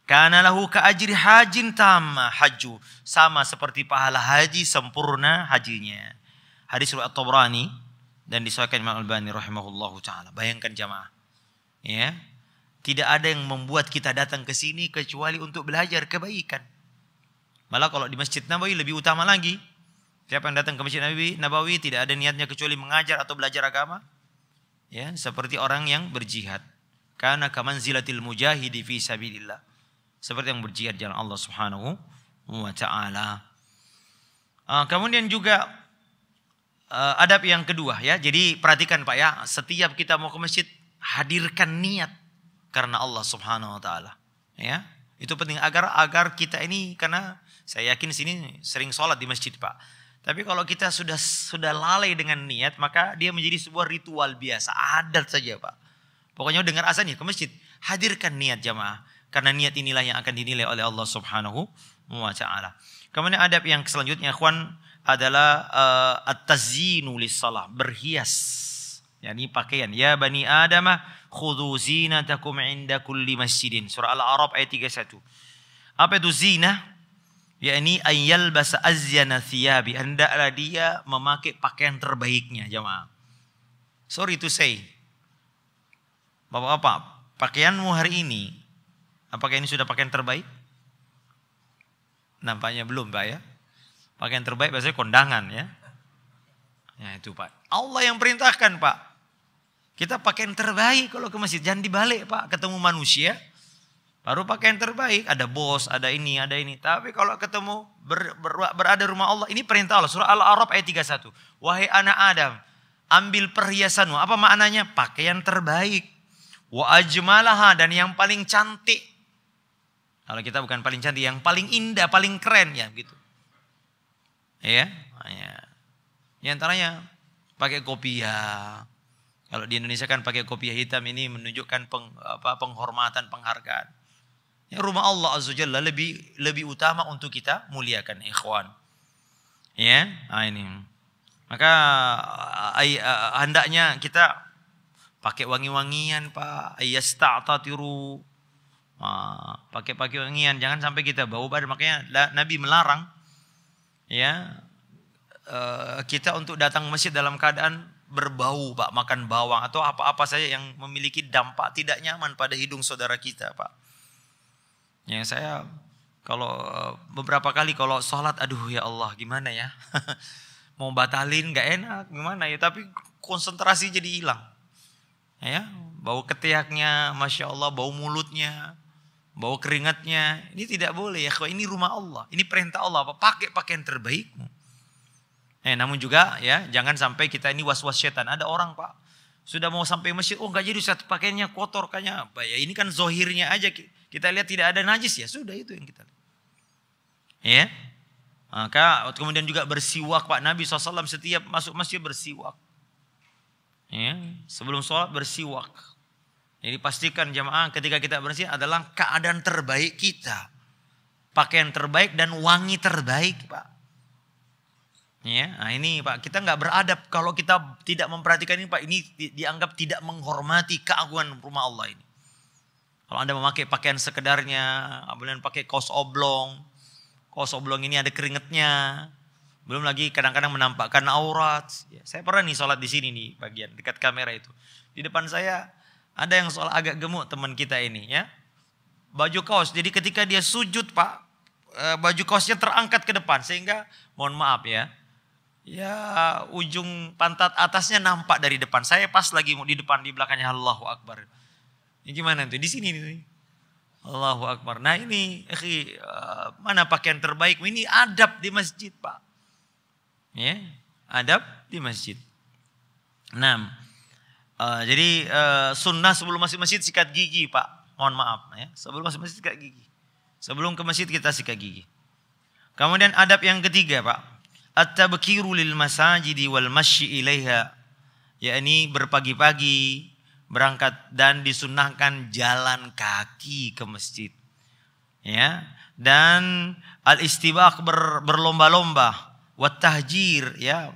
Karena lahu ka'ajri hajin tama haju. Sama seperti pahala haji sempurna hajinya. Hadis riwayat Tabrani dan disahkan Imam Al-Albani rahimahullahu taala. Bayangkan jamaah. Ya. Tidak ada yang membuat kita datang ke sini kecuali untuk belajar kebaikan. Malah kalau di Masjid Nabawi lebih utama lagi. Siapa yang datang ke Masjid Nabi Nabawi tidak ada niatnya kecuali mengajar atau belajar agama? Ya, seperti orang yang berjihad. Karena kaman zilatil mujahidi fi sabilillah. Seperti yang berjihad jalan Allah Subhanahu wa taala. Ah, kemudian juga ah, adab yang kedua ya. Jadi perhatikan Pak ya, setiap kita mau ke masjid hadirkan niat karena Allah Subhanahu wa taala. Ya. Itu penting agar agar kita ini karena saya yakin sini sering sholat di masjid Pak tapi kalau kita sudah sudah lalai dengan niat, maka dia menjadi sebuah ritual biasa, adat saja Pak. Pokoknya dengar asalnya ya ke masjid, hadirkan niat jamaah. Karena niat inilah yang akan dinilai oleh Allah subhanahu wa ta'ala. Kemudian adab yang selanjutnya, ikhwan, adalah uh, at-tazinu salah berhias. Yani pakaian. Ya Bani Adam, khuduzina zinatakum inda kulli masjidin. Surah Al-Arab ayat 31. Apa itu zina? yakni ayyal basa azyana thiyabi hendaklah dia memakai pakaian terbaiknya jemaah sorry to say Bapak-bapak pakaianmu hari ini apakah ah, ini sudah pakaian terbaik nampaknya belum Pak ya pakaian terbaik biasanya kondangan ya ya itu Pak Allah yang perintahkan Pak kita pakaian terbaik kalau ke masjid jangan dibalik Pak ketemu manusia Baru pakai yang terbaik, ada bos, ada ini, ada ini. Tapi kalau ketemu ber, ber, berada rumah Allah, ini perintah Allah. Surah al araf ayat 31. Wahai anak Adam, ambil perhiasanmu. Apa maknanya? Pakai yang terbaik. Wa ajmalaha dan yang paling cantik. Kalau kita bukan paling cantik, yang paling indah, paling keren ya gitu. Ya, ya. yang antaranya pakai kopiah. Kalau di Indonesia kan pakai kopiah hitam ini menunjukkan peng, apa, penghormatan, penghargaan. Ya. rumah Allah azza jalla lebih lebih utama untuk kita muliakan ya ikhwan. Ya, nah ini. Maka ay, ah, ah, ah, hendaknya kita pakai wangi-wangian pak, tiru, pakai-pakai wangian, jangan sampai kita bau badan. Makanya Nabi melarang ya eh, kita untuk datang masjid dalam keadaan berbau pak makan bawang atau apa-apa saja yang memiliki dampak tidak nyaman pada hidung saudara kita pak Ya saya kalau eh, beberapa kali kalau sholat, aduh ya Allah gimana ya. *laughs* Mau batalin gak enak gimana ya. Tapi konsentrasi jadi hilang. Ya, bau ketiaknya, masya Allah, bau mulutnya, bau keringatnya. Ini tidak boleh ya, kalau ini rumah Allah, ini perintah Allah. Apa pakai pakaian terbaik Eh, namun juga ya, jangan sampai kita ini was-was setan. Ada orang pak sudah mau sampai masjid, oh nggak jadi satu pakaiannya kotor kayaknya apa ya? Ini kan zohirnya aja kita lihat tidak ada najis ya sudah itu yang kita lihat. Ya. Maka kemudian juga bersiwak Pak Nabi SAW setiap masuk masjid bersiwak. Ya, sebelum sholat bersiwak. Jadi pastikan jamaah ketika kita bersih adalah keadaan terbaik kita. Pakaian terbaik dan wangi terbaik Pak. Ya, nah ini Pak, kita nggak beradab kalau kita tidak memperhatikan ini Pak. Ini dianggap tidak menghormati keagungan rumah Allah ini. Kalau Anda memakai pakaian sekedarnya, kemudian pakai kaos oblong, kaos oblong ini ada keringetnya, belum lagi kadang-kadang menampakkan aurat. Ya, saya pernah nih sholat di sini nih bagian dekat kamera itu. Di depan saya ada yang sholat agak gemuk teman kita ini ya. Baju kaos. Jadi ketika dia sujud pak, eh, baju kaosnya terangkat ke depan sehingga mohon maaf ya. Ya ujung pantat atasnya nampak dari depan. Saya pas lagi di depan di belakangnya Allahu Akbar. Ini ya, gimana tuh? Di sini nih. Allahu Akbar. Nah ini, akhi, eh, mana pakaian terbaik? Ini adab di masjid, Pak. Ya, adab di masjid. Nah, uh, jadi uh, sunnah sebelum masuk masjid sikat gigi, Pak. Mohon maaf nah, ya. Sebelum masuk masjid sikat gigi. Sebelum ke masjid kita sikat gigi. Kemudian adab yang ketiga, Pak. At-tabkiru lil masajidi wal masyi ilaiha. yakni berpagi-pagi berangkat dan disunahkan jalan kaki ke masjid. Ya, dan al istibak ber, berlomba-lomba, watahjir ya,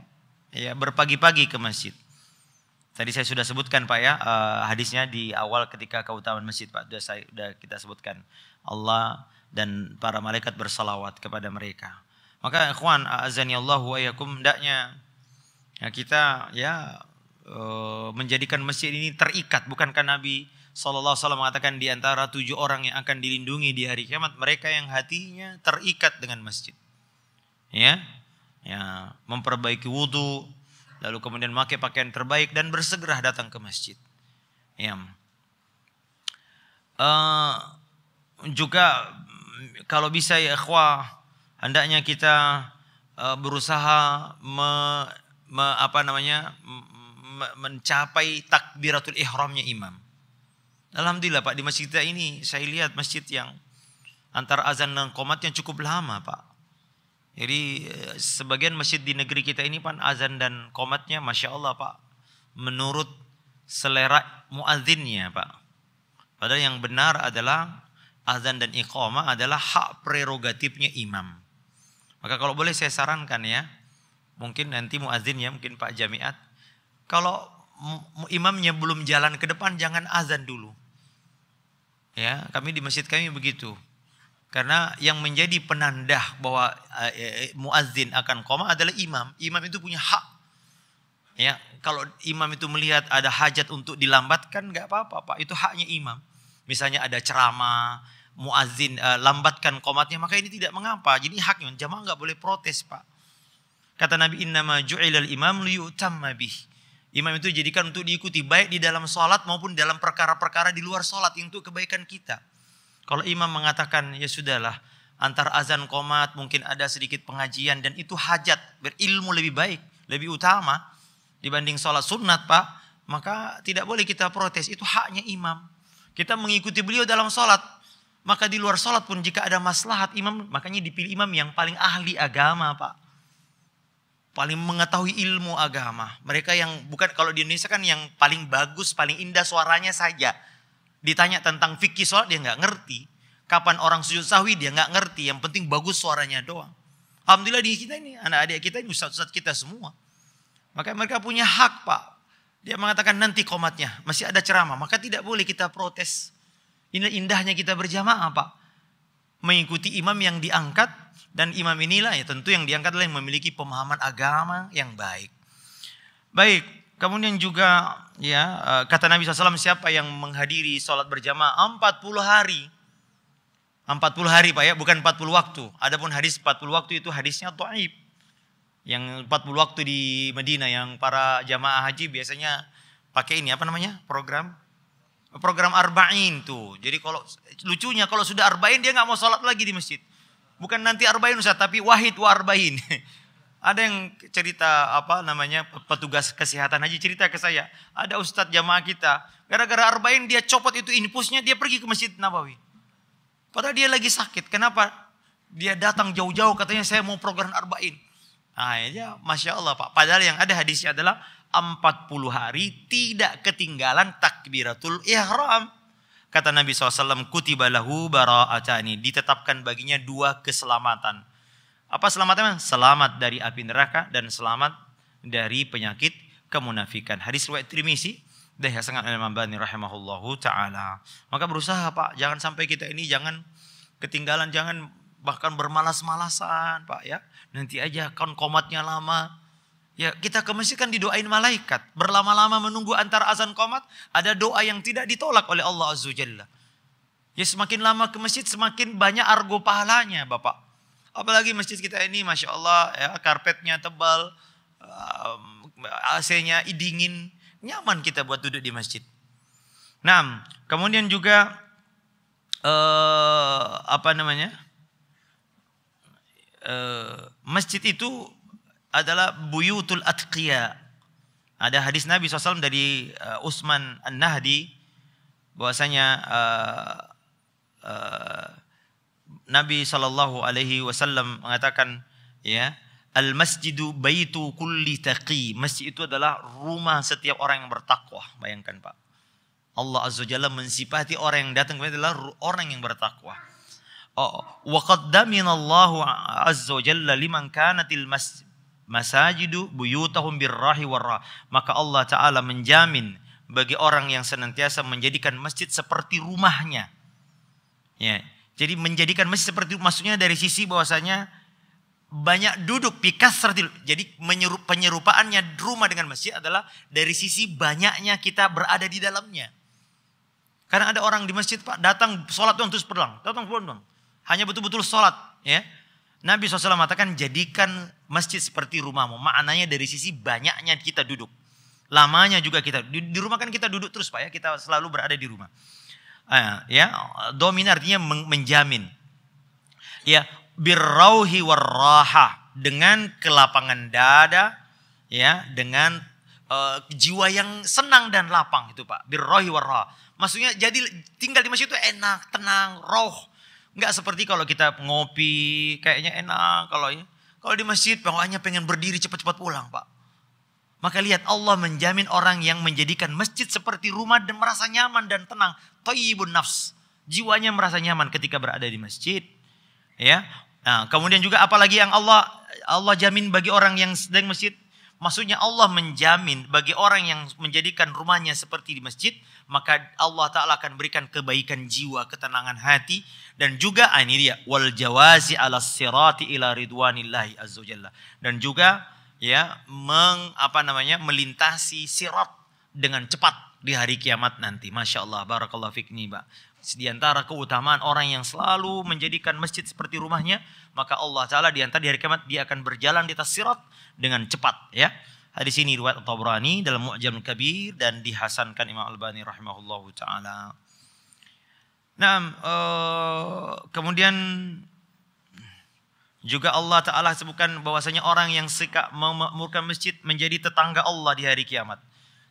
ya berpagi-pagi ke masjid. Tadi saya sudah sebutkan Pak ya uh, hadisnya di awal ketika keutamaan masjid Pak sudah saya sudah kita sebutkan Allah dan para malaikat bersalawat kepada mereka. Maka ikhwan azani Allah wa yakum hendaknya ya kita ya Eh, menjadikan masjid ini terikat. Bukankah Nabi Shallallahu Alaihi mengatakan di antara tujuh orang yang akan dilindungi di hari kiamat mereka yang hatinya terikat dengan masjid, ya, ya memperbaiki wudhu, lalu kemudian memakai pakaian terbaik dan bersegera datang ke masjid, ya. Uh, juga kalau bisa ya ikhwah hendaknya kita uh, berusaha me, me, apa namanya mencapai takbiratul ihramnya imam. Alhamdulillah Pak di masjid kita ini saya lihat masjid yang antara azan dan komat yang cukup lama Pak. Jadi eh, sebagian masjid di negeri kita ini Pak azan dan komatnya Masya Allah Pak. Menurut selera muadzinnya Pak. Padahal yang benar adalah azan dan iqamah adalah hak prerogatifnya imam. Maka kalau boleh saya sarankan ya, mungkin nanti muazinnya ya, mungkin Pak Jamiat kalau imamnya belum jalan ke depan jangan azan dulu. Ya, kami di masjid kami begitu. Karena yang menjadi penanda bahwa eh, eh, eh, muazin akan koma adalah imam. Imam itu punya hak. Ya, kalau imam itu melihat ada hajat untuk dilambatkan nggak apa-apa, Pak. Itu haknya imam. Misalnya ada ceramah, muazin uh, lambatkan komatnya, maka ini tidak mengapa. Jadi haknya jamaah nggak boleh protes, Pak. Kata Nabi, Inna ju'ilal imam liyutamma bih." Imam itu dijadikan untuk diikuti baik di dalam sholat maupun dalam perkara-perkara di luar sholat untuk kebaikan kita. Kalau imam mengatakan ya sudahlah antar azan komat mungkin ada sedikit pengajian dan itu hajat berilmu lebih baik lebih utama dibanding sholat sunat pak maka tidak boleh kita protes itu haknya imam kita mengikuti beliau dalam sholat maka di luar sholat pun jika ada maslahat imam makanya dipilih imam yang paling ahli agama pak paling mengetahui ilmu agama. Mereka yang bukan kalau di Indonesia kan yang paling bagus, paling indah suaranya saja. Ditanya tentang fikih sholat dia nggak ngerti. Kapan orang sujud sahwi dia nggak ngerti. Yang penting bagus suaranya doang. Alhamdulillah di kita ini anak adik kita ini ustadz-ustadz kita semua. Maka mereka punya hak pak. Dia mengatakan nanti komatnya masih ada ceramah. Maka tidak boleh kita protes. Ini indahnya kita berjamaah pak. Mengikuti imam yang diangkat dan imam inilah ya tentu yang diangkat adalah yang memiliki pemahaman agama yang baik. Baik, kemudian juga ya eh, kata Nabi SAW siapa yang menghadiri sholat berjamaah 40 hari. 40 hari Pak ya, bukan 40 waktu. Adapun hadis 40 waktu itu hadisnya taib. Yang 40 waktu di Medina yang para jamaah haji biasanya pakai ini apa namanya? program program arba'in tuh. Jadi kalau lucunya kalau sudah arba'in dia nggak mau sholat lagi di masjid. Bukan nanti arba'in Ustaz, tapi wahid wa arba'in. *laughs* Ada yang cerita apa namanya petugas kesehatan haji cerita ke saya. Ada ustadz jamaah kita. Gara-gara arba'in dia copot itu infusnya dia pergi ke Masjid Nabawi. Padahal dia lagi sakit. Kenapa? Dia datang jauh-jauh katanya saya mau program arba'in. Nah ya, Masya Allah Pak. Padahal yang ada hadisnya adalah 40 hari tidak ketinggalan takbiratul ihram. Kata Nabi SAW, kutiba lahu bara'atani. Ditetapkan baginya dua keselamatan. Apa selamatnya? Selamat dari api neraka dan selamat dari penyakit kemunafikan. Hadis riwayat Tirmizi dari ya, sangat al-Mambani rahimahullahu taala. Maka berusaha Pak, jangan sampai kita ini jangan ketinggalan, jangan bahkan bermalas-malasan Pak ya. Nanti aja kan komatnya lama, Ya kita ke masjid kan didoain malaikat. Berlama-lama menunggu antara azan komat. Ada doa yang tidak ditolak oleh Allah Azza Jalla. Ya semakin lama ke masjid semakin banyak argo pahalanya Bapak. Apalagi masjid kita ini Masya Allah ya, karpetnya tebal. AC-nya dingin. Nyaman kita buat duduk di masjid. Nah kemudian juga eh, apa namanya? Eh, masjid itu adalah buyutul atqiya. Ada hadis Nabi SAW dari uh, Utsman An-Nahdi bahwasanya uh, uh, Nabi Shallallahu Alaihi Wasallam mengatakan ya al masjidu baitu kulli taqi masjid itu adalah rumah setiap orang yang bertakwa bayangkan pak Allah azza jalla mensipati orang yang datang kepada adalah orang yang bertakwa oh, wa qad azza jalla liman kanatil masjid masajidu buyutahum birrahi warra. Maka Allah Ta'ala menjamin bagi orang yang senantiasa menjadikan masjid seperti rumahnya. Ya. Jadi menjadikan masjid seperti maksudnya dari sisi bahwasanya banyak duduk pikas sertil. Jadi menyerup, penyerupaannya rumah dengan masjid adalah dari sisi banyaknya kita berada di dalamnya. Karena ada orang di masjid Pak datang sholat doang terus pulang, datang pulang doang. Hanya betul-betul sholat ya. Nabi SAW mengatakan jadikan masjid seperti rumahmu. Maknanya dari sisi banyaknya kita duduk. Lamanya juga kita. Di, di rumah kan kita duduk terus Pak ya. Kita selalu berada di rumah. Uh, ya, domin artinya menjamin. Ya, birrauhi warraha dengan kelapangan dada ya, dengan uh, jiwa yang senang dan lapang itu Pak. Birrauhi warraha. Maksudnya jadi tinggal di masjid itu enak, tenang, roh Nggak seperti kalau kita ngopi, kayaknya enak kalau ya. Kalau di masjid pokoknya pengen berdiri cepat-cepat pulang pak. Maka lihat Allah menjamin orang yang menjadikan masjid seperti rumah dan merasa nyaman dan tenang. toyibun nafs. Jiwanya merasa nyaman ketika berada di masjid. Ya, Nah, kemudian juga apalagi yang Allah Allah jamin bagi orang yang sedang masjid Maksudnya Allah menjamin bagi orang yang menjadikan rumahnya seperti di masjid, maka Allah Ta'ala akan berikan kebaikan jiwa, ketenangan hati, dan juga ah, ini dia wal jawazi ala sirati ila ridwanillahi azza dan juga ya meng, apa namanya melintasi sirat dengan cepat di hari kiamat nanti. Masya Allah, barakallah fikni, Pak. Di antara keutamaan orang yang selalu menjadikan masjid seperti rumahnya, maka Allah Ta'ala di antara di hari kiamat dia akan berjalan di atas sirat dengan cepat. ya. Hadis ini riwayat Tabrani dalam Mu'jam Kabir dan dihasankan Imam Albani rahimahullah taala. Nah, uh, kemudian juga Allah Ta'ala sebutkan bahwasanya orang yang suka memakmurkan masjid menjadi tetangga Allah di hari kiamat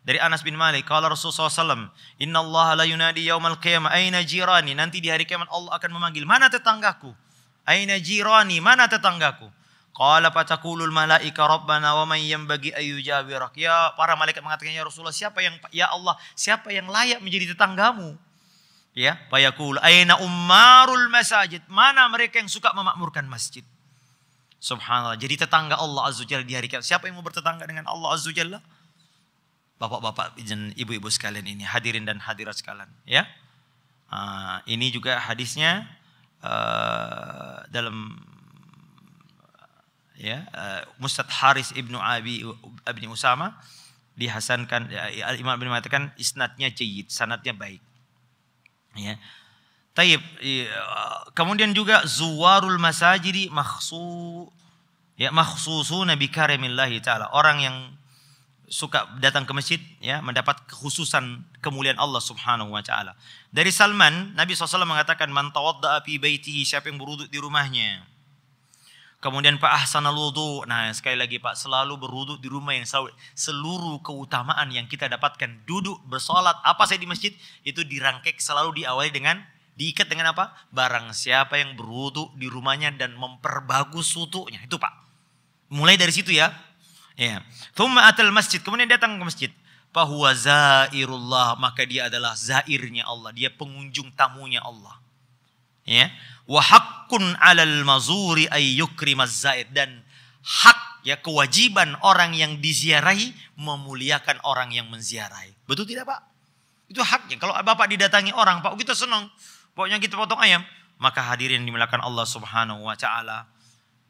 dari Anas bin Malik kalau Rasulullah SAW Inna Allah la yunadi yaumal qiyamah aina jirani nanti di hari kiamat Allah akan memanggil mana tetanggaku aina jirani mana tetanggaku Qala fatakulul malaika rabbana wa man yanbaghi ayujawirak. Ya para malaikat mengatakan ya Rasulullah siapa yang ya Allah siapa yang layak menjadi tetanggamu? Ya, fayaqul aina ummarul masajid? Mana mereka yang suka memakmurkan masjid? Subhanallah. Jadi tetangga Allah Azza Jalla di hari kiamat. Siapa yang mau bertetangga dengan Allah Azza Jalla? bapak-bapak dan ibu-ibu sekalian ini, hadirin dan hadirat sekalian, ya. Uh, ini juga hadisnya uh, dalam ya uh, Mustad Haris ibnu Abi Abi Usama dihasankan ya, Imam bin mengatakan isnadnya jayid sanatnya baik. Ya. Taib. Eh, kemudian juga zuwarul masajidi makhsu ya makhsusuna bi karimillahi taala. Orang yang suka datang ke masjid ya mendapat kekhususan kemuliaan Allah Subhanahu wa taala. Dari Salman, Nabi SAW mengatakan man tawadda fi baitihi siapa yang berwudu di rumahnya. Kemudian Pak Ahsanul wudu. Nah, sekali lagi Pak selalu berwudu di rumah yang selalu, seluruh keutamaan yang kita dapatkan duduk, bersolat, apa saya di masjid itu dirangkai selalu diawali dengan diikat dengan apa? Barang siapa yang berwudu di rumahnya dan memperbagus wudunya. Itu Pak. Mulai dari situ ya, Ya. Thumma atal masjid. Kemudian datang ke masjid. Fahuwa zairullah. Maka dia adalah zairnya Allah. Dia pengunjung tamunya Allah. Ya. Wa haqqun alal mazuri ayyukrimaz zaid. Dan hak ya kewajiban orang yang diziarahi memuliakan orang yang menziarahi. Betul tidak Pak? Itu haknya. Kalau Bapak didatangi orang, Pak kita senang. Pokoknya kita potong ayam. Maka hadirin dimulakan Allah subhanahu wa ta'ala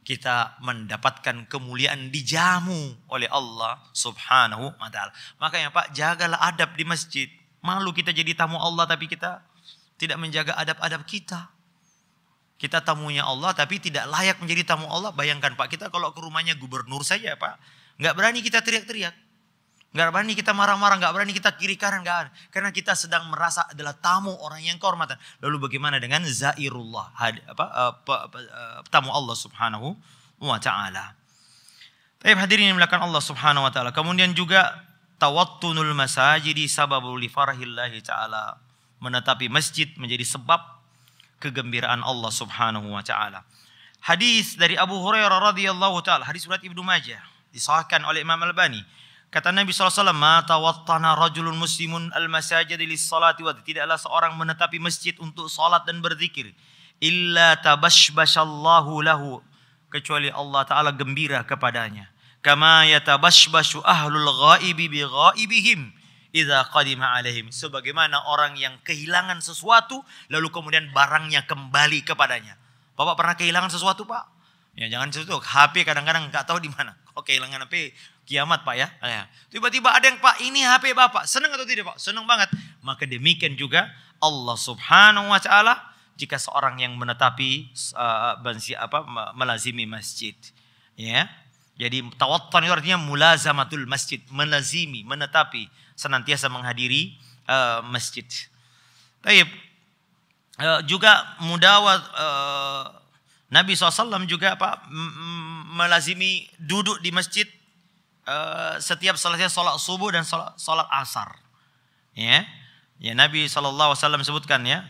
kita mendapatkan kemuliaan dijamu oleh Allah Subhanahu wa taala. Makanya Pak, jagalah adab di masjid. Malu kita jadi tamu Allah tapi kita tidak menjaga adab-adab kita. Kita tamunya Allah tapi tidak layak menjadi tamu Allah. Bayangkan Pak, kita kalau ke rumahnya gubernur saja Pak, nggak berani kita teriak-teriak. Gak berani kita marah-marah, gak berani kita kiri kanan, gak ada. Karena kita sedang merasa adalah tamu orang yang kehormatan. Lalu bagaimana dengan zairullah, had, apa, pa, uh, eh, eh, tamu Allah subhanahu wa ta'ala. Tapi hadirin yang melakukan Allah subhanahu wa ta'ala. Kemudian juga tawattunul masajidi sababu li farahillahi ta'ala. Menetapi masjid menjadi sebab kegembiraan Allah subhanahu wa ta'ala. Hadis dari Abu Hurairah radhiyallahu ta'ala. Hadis surat Ibnu Majah. Disahkan oleh Imam Al-Bani. Kata Nabi SAW, Mata wattana rajulun muslimun al-masajid salati wa tidaklah seorang menetapi masjid untuk salat dan berzikir. Illa tabashbashallahu lahu. Kecuali Allah Ta'ala gembira kepadanya. Kama yatabashbashu ahlul ghaibi bi ghaibihim. Iza qadima alaihim. Sebagaimana orang yang kehilangan sesuatu, lalu kemudian barangnya kembali kepadanya. Bapak pernah kehilangan sesuatu pak? Ya jangan sesuatu, HP kadang-kadang nggak tahu di mana. Kok kehilangan HP, kiamat Pak ya. Eh, tiba-tiba ada yang Pak ini HP Bapak. Senang atau tidak Pak? Senang banget. Maka demikian juga Allah Subhanahu wa taala jika seorang yang menetapi uh, bansi, apa melazimi masjid. Ya. Jadi tawatan itu artinya mulazamatul masjid, melazimi, menetapi, senantiasa menghadiri eh, masjid. Taib juga mudawat Nabi SAW juga apa melazimi duduk di masjid Eh, setiap selesai sholat subuh dan sholat, sholat asar. Ya, ya Nabi saw sebutkan ya.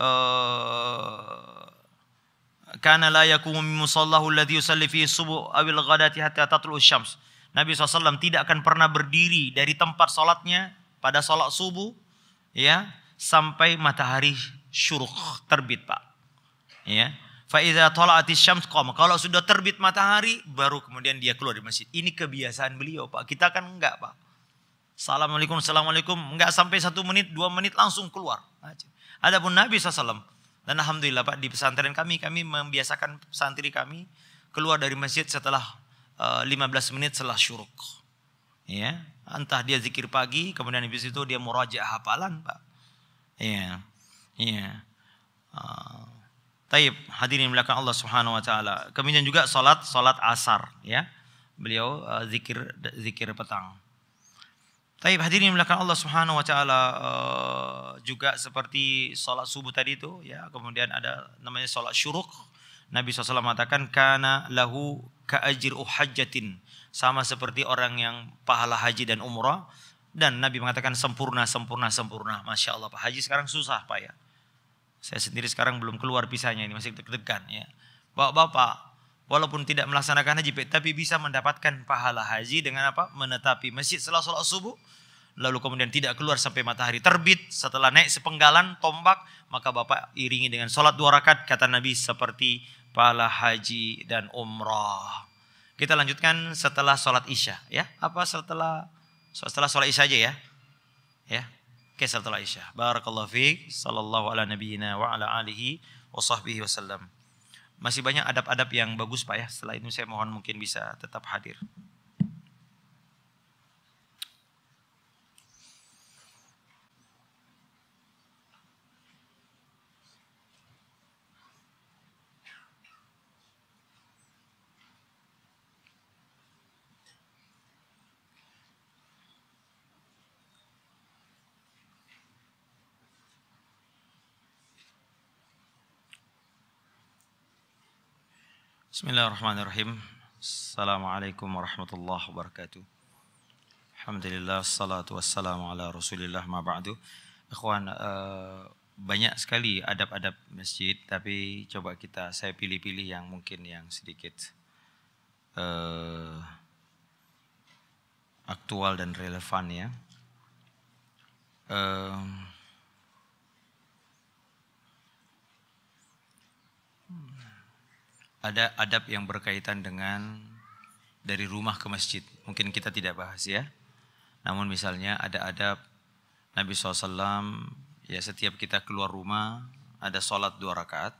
Uh, eh, karena la yakumu min musallahu alladhi yusalli subuh awil ghadati hatta tatlu syams. Nabi SAW tidak akan pernah berdiri dari tempat sholatnya pada sholat subuh ya sampai matahari syuruk terbit pak ya Faiza syams Kalau sudah terbit matahari, baru kemudian dia keluar di masjid. Ini kebiasaan beliau, Pak. Kita kan enggak, Pak. Assalamualaikum, assalamualaikum. Enggak sampai satu menit, dua menit langsung keluar. Adapun Nabi SAW. Dan Alhamdulillah Pak, di pesantren kami, kami membiasakan santri kami keluar dari masjid setelah 15 eh, menit setelah syuruk. Ya, entah dia zikir pagi, kemudian habis itu dia meraja hafalan, Pak. Iya. Iya. Uh, Taib hadirin belakang Allah Subhanahu wa taala. Kemudian juga salat salat asar ya. Beliau uh, zikir zikir petang. Taib hadirin belakang Allah Subhanahu wa taala uh, juga seperti salat subuh tadi itu ya. Kemudian ada namanya salat syuruk. Nabi SAW mengatakan karena lahu kaajir uhajatin Sama seperti orang yang pahala haji dan umrah dan Nabi mengatakan sempurna sempurna sempurna. Masya Allah Pak Haji sekarang susah Pak ya saya sendiri sekarang belum keluar pisahnya ini masih deg-degan ya. Bapak-bapak walaupun tidak melaksanakan haji tapi bisa mendapatkan pahala haji dengan apa? Menetapi masjid setelah sholat subuh lalu kemudian tidak keluar sampai matahari terbit setelah naik sepenggalan tombak maka bapak iringi dengan sholat dua rakaat kata Nabi seperti pahala haji dan umrah. Kita lanjutkan setelah sholat isya ya apa setelah setelah sholat isya aja ya ya Kaisaratul Aisyah. Barakallahu fiik. Sallallahu ala nabiyyina wa ala alihi wa sahbihi wasallam. Masih banyak adab-adab yang bagus Pak ya. Setelah ini saya mohon mungkin bisa tetap hadir. Bismillahirrahmanirrahim. Assalamualaikum warahmatullahi wabarakatuh. Alhamdulillah, salatu wassalamu ala rasulillah ma ba'du. Ikhwan, uh, banyak sekali adab-adab masjid, tapi coba kita, saya pilih-pilih yang mungkin yang sedikit uh, aktual dan relevan ya. Uh, ada adab yang berkaitan dengan dari rumah ke masjid. Mungkin kita tidak bahas ya. Namun misalnya ada adab Nabi SAW, ya setiap kita keluar rumah ada sholat dua rakaat.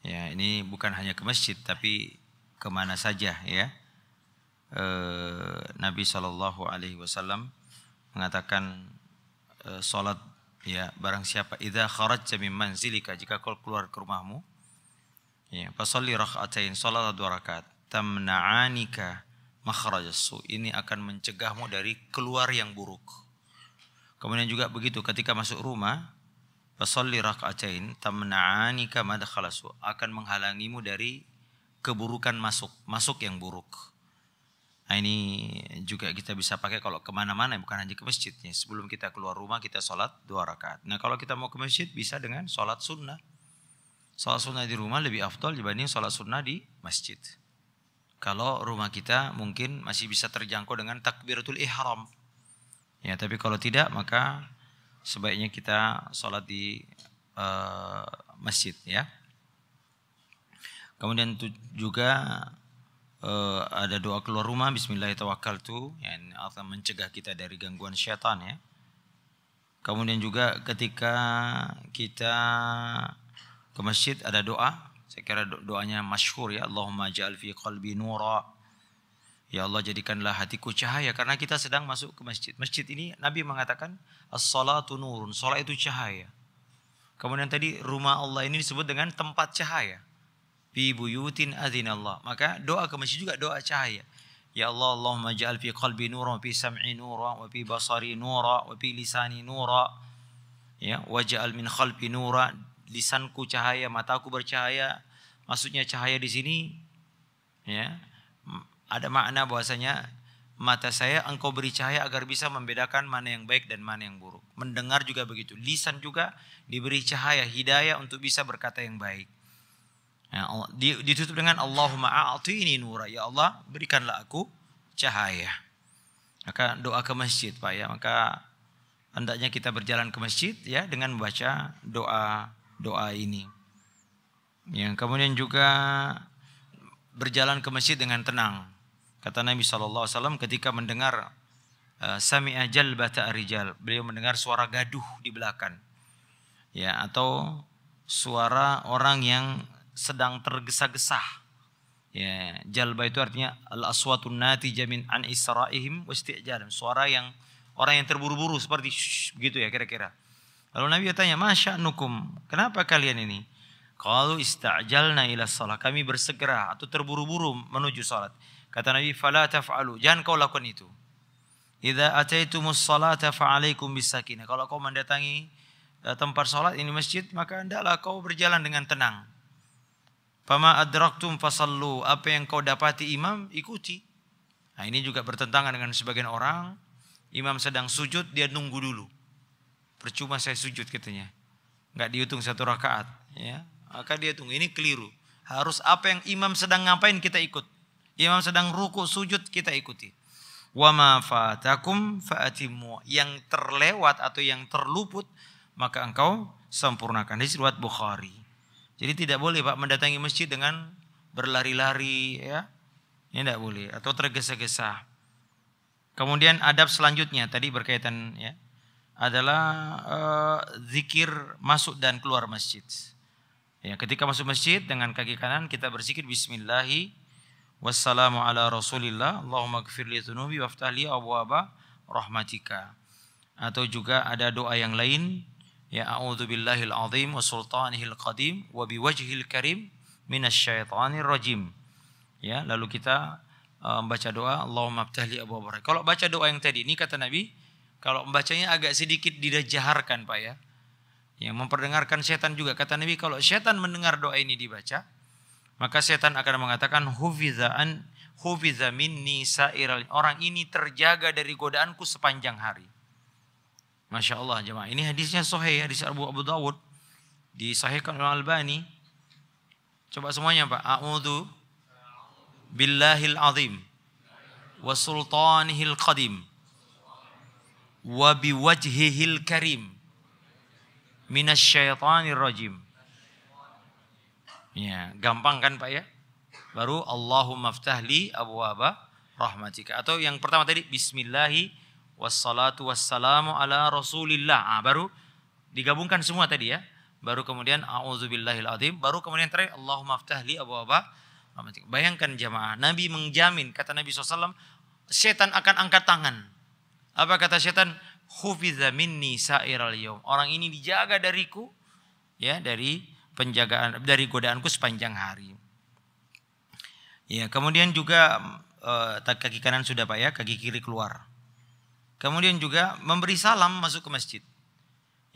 Ya ini bukan hanya ke masjid tapi kemana saja ya. E, Nabi Shallallahu Alaihi Wasallam mengatakan e, sholat ya barang siapa idza kharajta min manzilika jika kau keluar ke rumahmu Ya, fasalli raka'atain, salat dua rakaat. Tamna'anika makhrajas Ini akan mencegahmu dari keluar yang buruk. Kemudian juga begitu ketika masuk rumah, fasalli raka'atain tamna'anika madkhalas akan menghalangimu dari keburukan masuk, masuk yang buruk. Nah, ini juga kita bisa pakai kalau kemana-mana bukan hanya ke masjidnya. Sebelum kita keluar rumah kita sholat dua rakaat. Nah kalau kita mau ke masjid bisa dengan sholat sunnah. Sholat sunnah di rumah lebih afdol dibanding sholat sunnah di masjid. Kalau rumah kita mungkin masih bisa terjangkau dengan takbiratul ihram. Ya, tapi kalau tidak maka sebaiknya kita sholat di uh, masjid ya. Kemudian juga uh, ada doa keluar rumah Bismillahirrahmanirrahim yang akan mencegah kita dari gangguan syaitan ya. Kemudian juga ketika kita ke masjid ada doa. Saya kira doanya masyhur ya. Allahumma ja'al fi qalbi nura. Ya Allah jadikanlah hatiku cahaya karena kita sedang masuk ke masjid. Masjid ini Nabi mengatakan as-salatu nurun, salat itu cahaya. Kemudian tadi rumah Allah ini disebut dengan tempat cahaya. Fi buyutin adzinallah. Maka doa ke masjid juga doa cahaya. Ya Allah, Allahumma ja'al fi qalbi nura, fi sam'i nura, wa fi basari nura, wa fi lisani nura. Ya, waj'al min Khalbi nura lisanku cahaya, mataku bercahaya. Maksudnya cahaya di sini ya ada makna bahwasanya mata saya engkau beri cahaya agar bisa membedakan mana yang baik dan mana yang buruk. Mendengar juga begitu, lisan juga diberi cahaya, hidayah untuk bisa berkata yang baik. Ya, Allah, ditutup dengan Allahumma a'tini nura, ya Allah berikanlah aku cahaya. Maka doa ke masjid Pak ya, maka hendaknya kita berjalan ke masjid ya dengan membaca doa doa ini. Ya, kemudian juga berjalan ke masjid dengan tenang. Kata Nabi Shallallahu Alaihi Wasallam ketika mendengar eh, sami ajal bata arijal, beliau mendengar suara gaduh di belakang, ya atau suara orang yang sedang tergesa gesa Ya, jalba itu artinya al aswatun nati jamin an isra'ihim wasti'jal. Suara yang orang yang terburu-buru seperti begitu ya kira-kira Lalu Nabi bertanya, Masya nukum, kenapa kalian ini? Kalau istajalna ila salat, kami bersegera atau terburu-buru menuju salat. Kata Nabi, fala taf'alu, jangan kau lakukan itu. Idza ataitumus salata fa'alaikum bisakinah. Kalau kau mendatangi eh, tempat salat ini masjid, maka hendaklah kau berjalan dengan tenang. Fama adraktum fasallu, apa yang kau dapati imam, ikuti. Nah, ini juga bertentangan dengan sebagian orang, imam sedang sujud, dia nunggu dulu. Percuma saya sujud katanya. Nggak dihitung satu rakaat. Ya. Maka dia tunggu. Ini keliru. Harus apa yang imam sedang ngapain kita ikut. Imam sedang ruku sujud kita ikuti. Wa ma fatakum faatimu. Yang terlewat atau yang terluput maka engkau sempurnakan. Ini riwayat Bukhari. Jadi tidak boleh Pak mendatangi masjid dengan berlari-lari ya. Ini tidak boleh atau tergesa-gesa. Kemudian adab selanjutnya tadi berkaitan ya adalah uh, zikir masuk dan keluar masjid. Ya, ketika masuk masjid dengan kaki kanan kita berzikir bismillahi wassalamu ala rasulillah Allahumma gfir li dzunubi waftah li rahmatika. Atau juga ada doa yang lain ya al azim wa sultanihil qadim wa biwajhil karim minasyaitonir rajim. Ya, lalu kita membaca eh, um, doa Allahumma aftah li Kalau baca doa yang tadi ini kata Nabi kalau membacanya agak sedikit didajaharkan Pak ya. Yang memperdengarkan setan juga. Kata Nabi kalau setan mendengar doa ini dibaca, maka setan akan mengatakan hufizaan hufidza minni sairal. Orang ini terjaga dari godaanku sepanjang hari. Masya Allah jemaah. Ini hadisnya sahih, hadis Abu Abu Dawud. Disahihkan oleh Albani. Coba semuanya Pak. A'udhu billahil azim. Wasultanihil qadim wa biwajhihil karim minasyaitonir rajim. Ya, gampang kan Pak ya? Baru Allahumma ftahli abwaaba rahmatika. Atau yang pertama tadi bismillahi wassalatu wassalamu ala rasulillah. Ah, baru digabungkan semua tadi ya. Baru kemudian a'udzubillahil adzim, baru kemudian terakhir Allahumma ftahli abwaaba rahmatika. Bayangkan jamaah, Nabi menjamin kata Nabi SAW, setan akan angkat tangan apa kata setan? Khufiza minni sa'iral yaum. Orang ini dijaga dariku ya dari penjagaan dari godaanku sepanjang hari. Ya, kemudian juga eh, kaki kanan sudah Pak ya, kaki kiri keluar. Kemudian juga memberi salam masuk ke masjid.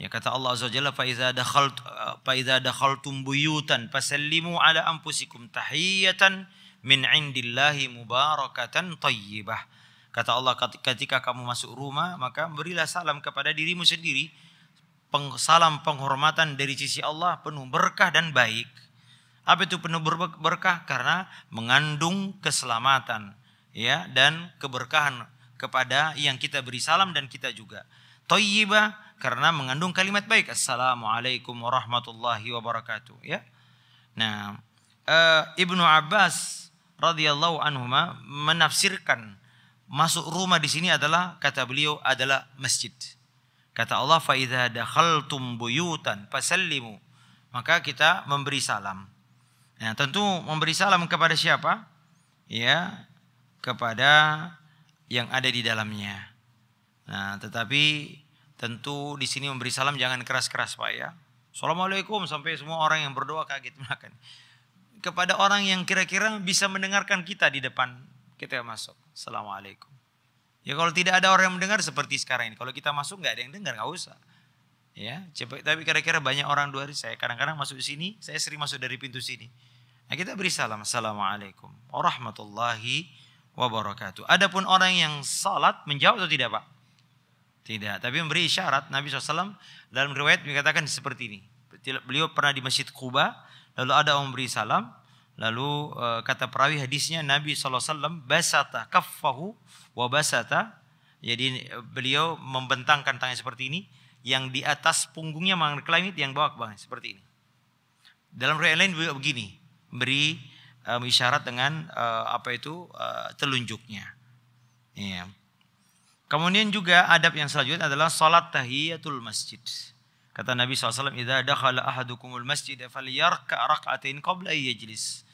Ya kata Allah Azza Jalla fa idza dakhalt fa idza dakhaltum buyutan fasallimu ala anfusikum tahiyatan min indillahi mubarakatan tayyibah. Kata Allah ketika kamu masuk rumah maka berilah salam kepada dirimu sendiri. Peng, salam penghormatan dari sisi Allah penuh berkah dan baik. Apa itu penuh berkah? Karena mengandung keselamatan ya dan keberkahan kepada yang kita beri salam dan kita juga. Toyibah karena mengandung kalimat baik. Assalamualaikum warahmatullahi wabarakatuh. Ya. Nah, uh, Ibnu Abbas radhiyallahu anhu menafsirkan masuk rumah di sini adalah kata beliau adalah masjid. Kata Allah fa idza dakhaltum buyutan fasallimu. Maka kita memberi salam. Nah tentu memberi salam kepada siapa? Ya, kepada yang ada di dalamnya. Nah, tetapi tentu di sini memberi salam jangan keras-keras Pak ya. Assalamualaikum sampai semua orang yang berdoa kaget *laughs* makan. Kepada orang yang kira-kira bisa mendengarkan kita di depan kita masuk. Assalamualaikum. Ya kalau tidak ada orang yang mendengar seperti sekarang ini. Kalau kita masuk nggak ada yang dengar, nggak usah. Ya, coba, tapi kira-kira banyak orang dua hari saya kadang-kadang masuk di sini, saya sering masuk dari pintu sini. Nah, kita beri salam, assalamualaikum, warahmatullahi wabarakatuh. Adapun orang yang salat menjawab atau tidak pak? Tidak, tapi memberi isyarat Nabi SAW dalam riwayat mengatakan seperti ini. Beliau pernah di Masjid Kuba, lalu ada orang memberi salam, Lalu uh, kata perawi hadisnya Nabi SAW basata kaffahu wa basata. Jadi beliau membentangkan tangan seperti ini. Yang di atas punggungnya langit yang bawah ke bawah seperti ini. Dalam riwayat lain begini. Beri um, isyarat dengan uh, apa itu uh, telunjuknya. Iya. Kemudian juga adab yang selanjutnya adalah salat tahiyatul masjid. Kata Nabi SAW, ada dakhala ahadukumul masjid falyarka rak'atain qabla jilis.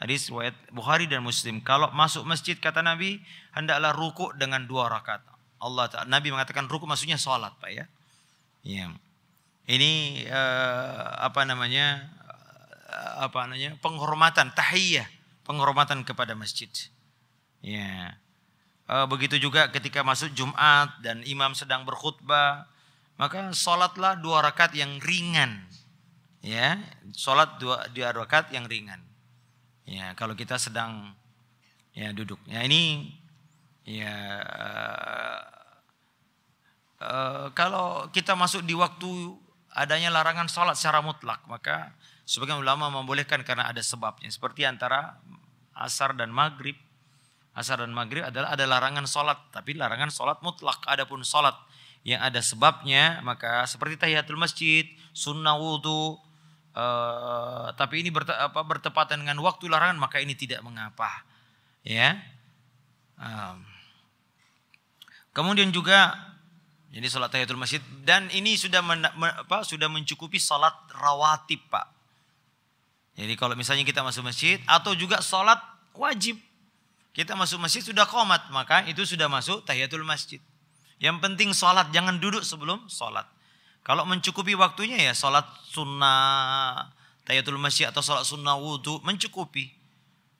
Hadis riwayat Bukhari dan Muslim. Kalau masuk masjid kata Nabi, hendaklah ruku dengan dua rakaat. Allah Nabi mengatakan ruku maksudnya salat, Pak ya. Iya. Ini uh, apa namanya? Uh, apa namanya? Penghormatan tahiyah, penghormatan kepada masjid. Ya. Uh, begitu juga ketika masuk Jumat dan imam sedang berkhutbah, maka salatlah dua rakaat yang ringan. Ya, salat dua dua rakaat yang ringan. Ya, kalau kita sedang ya duduk. Ya ini ya uh, uh, kalau kita masuk di waktu adanya larangan sholat secara mutlak, maka sebagian ulama membolehkan karena ada sebabnya. Seperti antara asar dan maghrib. Asar dan maghrib adalah ada larangan sholat, tapi larangan sholat mutlak. Adapun sholat yang ada sebabnya, maka seperti tahiyatul masjid, sunnah wudhu, Uh, tapi ini berte, apa, bertepatan dengan waktu larangan maka ini tidak mengapa ya um, kemudian juga jadi sholat tahiyatul masjid dan ini sudah men, apa, sudah mencukupi sholat rawatib pak jadi kalau misalnya kita masuk masjid atau juga sholat wajib kita masuk masjid sudah komat maka itu sudah masuk tahiyatul masjid yang penting sholat jangan duduk sebelum sholat kalau mencukupi waktunya ya sholat sunnah, tayatul masjid atau sholat sunnah wudhu mencukupi.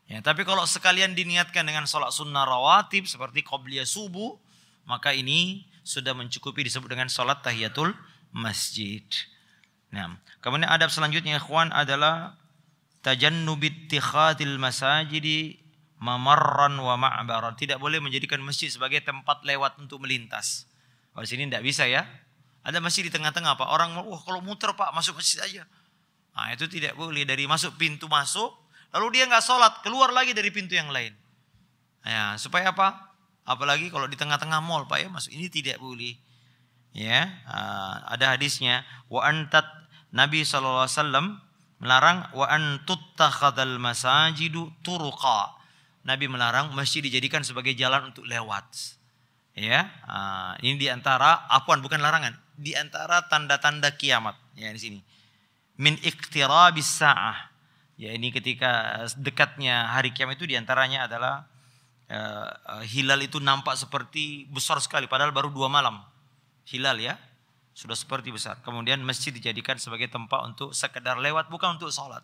Ya, tapi kalau sekalian diniatkan dengan sholat sunnah rawatib seperti qobliya subuh, maka ini sudah mencukupi disebut dengan sholat tahiyatul masjid. Nah, kemudian adab selanjutnya ikhwan adalah tajannubit tikhatil masajidi mamarran wa ma'baran. Tidak boleh menjadikan masjid sebagai tempat lewat untuk melintas. Kalau sini tidak bisa ya. Ada masih di tengah-tengah Pak. Orang, wah kalau muter Pak masuk masjid aja. Nah itu tidak boleh. Dari masuk pintu masuk. Lalu dia nggak sholat. Keluar lagi dari pintu yang lain. Ya, supaya apa? Apalagi kalau di tengah-tengah mall Pak ya masuk. Ini tidak boleh. Ya, eh, ada hadisnya. Wa antat Nabi SAW melarang wa antuttakhadal masajidu turuqa. Nabi melarang masjid dijadikan sebagai jalan untuk lewat. Ya, uh, ini diantara apuan bukan larangan, diantara tanda-tanda kiamat. Ya di sini. Min iktirabis sa'ah. Ya ini ketika dekatnya hari kiamat itu diantaranya adalah uh, hilal itu nampak seperti besar sekali, padahal baru dua malam. Hilal ya, sudah seperti besar. Kemudian masjid dijadikan sebagai tempat untuk sekedar lewat, bukan untuk sholat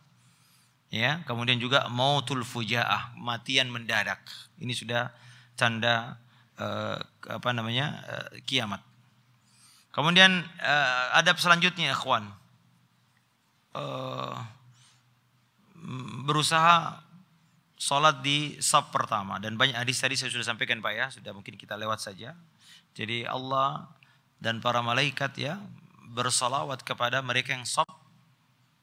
ya kemudian juga mautul fujaah matian mendadak ini sudah tanda uh, apa namanya uh, kiamat. Kemudian uh, adab selanjutnya ikhwan. Uh, berusaha sholat di sub pertama dan banyak hadis tadi saya sudah sampaikan pak ya sudah mungkin kita lewat saja jadi Allah dan para malaikat ya bersolawat kepada mereka yang sub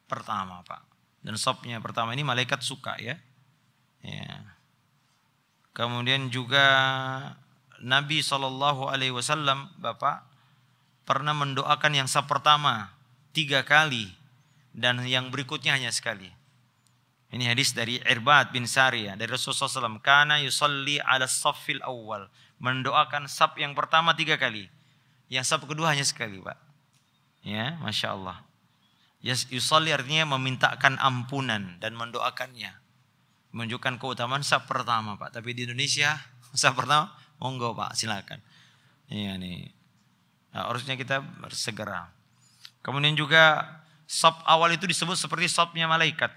pertama pak dan subnya pertama ini malaikat suka ya ya kemudian juga Nabi Shallallahu Alaihi Wasallam bapak pernah mendoakan yang sah pertama tiga kali dan yang berikutnya hanya sekali. Ini hadis dari Irbad bin Sariyah dari Rasulullah SAW. Karena yusalli ala safil awal. Mendoakan sab yang pertama tiga kali. Yang sab kedua hanya sekali pak. Ya, Masya Allah. Yusalli artinya memintakan ampunan dan mendoakannya. Menunjukkan keutamaan sab pertama pak. Tapi di Indonesia *laughs* sab pertama Monggo Pak, silakan. Iya nih. Nah, harusnya kita bersegera. Kemudian juga sop awal itu disebut seperti sopnya malaikat.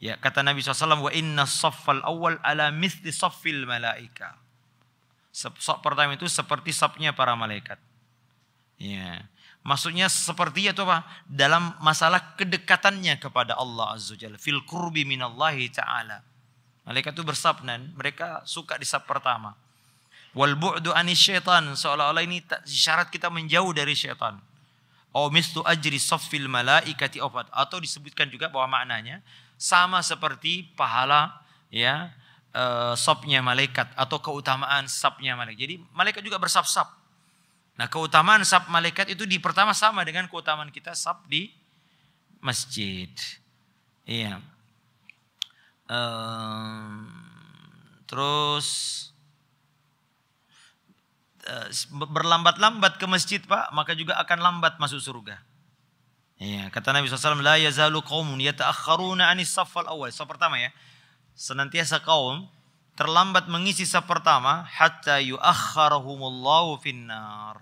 Ya, kata Nabi SAW, wa inna soffal awal ala mithli soffil malaika. Sop pertama itu seperti sopnya para malaikat. Ya. Maksudnya seperti itu apa? Dalam masalah kedekatannya kepada Allah Azza Jalla. Fil kurbi minallahi ta'ala. Malaikat itu bersabnan, mereka suka di sab pertama. Wal bu'du anis syaitan. Seolah-olah ini syarat kita menjauh dari syaitan. Au mistu ajri saffil malaikati obat. Oh, atau disebutkan juga bahwa maknanya sama seperti pahala ya uh, sopnya malaikat atau keutamaan sapnya malaikat. Jadi malaikat juga bersap-sap. Nah keutamaan sap malaikat itu di pertama sama dengan keutamaan kita sap di masjid. Iya. terus Eh, berlambat-lambat ke masjid pak, maka juga akan lambat masuk surga. Ya, kata Nabi SAW, La yazalu qawmun yata'akharuna anis safal awal. Saf pertama ya. Senantiasa kaum terlambat mengisi saf pertama, hatta yu'akharahumullahu finnar.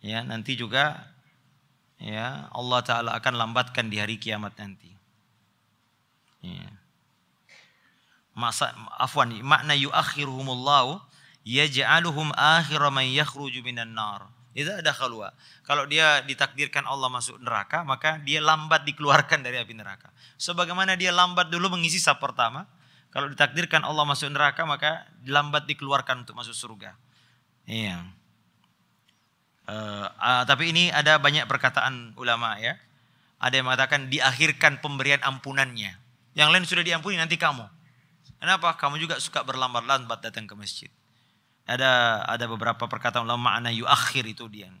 Ya, nanti juga ya Allah Ta'ala akan lambatkan di hari kiamat nanti. Ya. Masa, afwan, makna yu'akhiruhumullahu yaj'aluhum akhira man yakhruju minan nar. ada dakhaluha. Kalau dia ditakdirkan Allah masuk neraka, maka dia lambat dikeluarkan dari api neraka. Sebagaimana dia lambat dulu mengisi saf pertama, kalau ditakdirkan Allah masuk neraka, maka lambat dikeluarkan untuk masuk surga. Iya. Uh, uh, tapi ini ada banyak perkataan ulama ya. Ada yang mengatakan diakhirkan pemberian ampunannya. Yang lain sudah diampuni nanti kamu. Kenapa? Kamu juga suka berlambat-lambat datang ke masjid ada ada beberapa perkataan ulama makna yuakhir itu dia.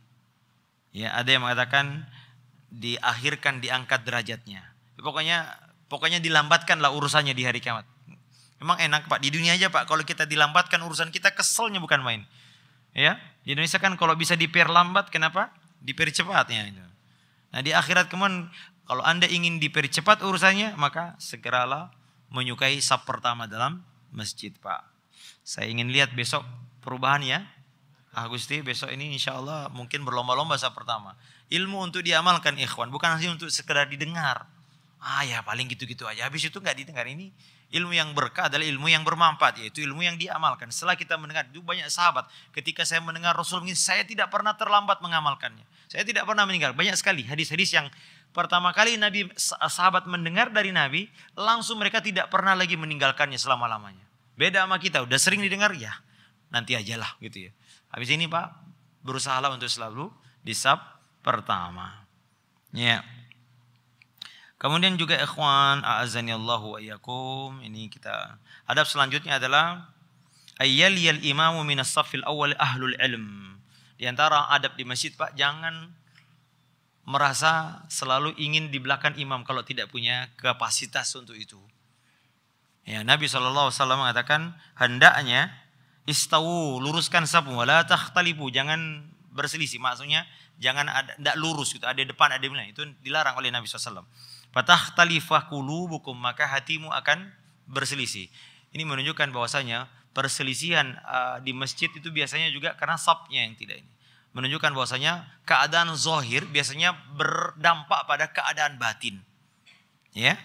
Ya, ada yang mengatakan diakhirkan diangkat derajatnya. Ya, pokoknya pokoknya dilambatkanlah urusannya di hari kiamat. Memang enak Pak, di dunia aja Pak kalau kita dilambatkan urusan kita keselnya bukan main. Ya, di Indonesia kan kalau bisa diperlambat kenapa? Dipercepatnya itu. Nah, di akhirat kemudian kalau Anda ingin dipercepat urusannya maka segeralah menyukai sub pertama dalam masjid Pak. Saya ingin lihat besok perubahan ya. Agusti ah, besok ini insya Allah mungkin berlomba-lomba saat pertama. Ilmu untuk diamalkan ikhwan. Bukan hanya untuk sekedar didengar. Ah ya paling gitu-gitu aja. Habis itu nggak didengar. Ini ilmu yang berkah adalah ilmu yang bermanfaat. Yaitu ilmu yang diamalkan. Setelah kita mendengar. Itu banyak sahabat. Ketika saya mendengar Rasul mungkin saya tidak pernah terlambat mengamalkannya. Saya tidak pernah meninggal. Banyak sekali hadis-hadis yang pertama kali Nabi sahabat mendengar dari Nabi. Langsung mereka tidak pernah lagi meninggalkannya selama-lamanya. Beda sama kita. Udah sering didengar ya nanti ajalah gitu ya. Habis ini Pak, berusahalah untuk selalu di sub pertama. Ya. Yeah. Kemudian juga ikhwan, a'azanillahu ayyakum. Ini kita adab selanjutnya adalah ayyal yal imamu minas safil awal ahlul ilm. Di antara adab di masjid Pak, jangan merasa selalu ingin di belakang imam kalau tidak punya kapasitas untuk itu. Ya, Nabi SAW mengatakan hendaknya Istawu, luruskan sapu, wala takhtalifu, jangan berselisih. Maksudnya jangan ada tidak lurus gitu, ada depan, ada belakang. Itu dilarang oleh Nabi SAW. Patah talifah kulubukum, maka hatimu akan berselisih. Ini menunjukkan bahwasanya perselisihan uh, di masjid itu biasanya juga karena sabnya yang tidak ini. Menunjukkan bahwasanya keadaan zohir biasanya berdampak pada keadaan batin. Ya,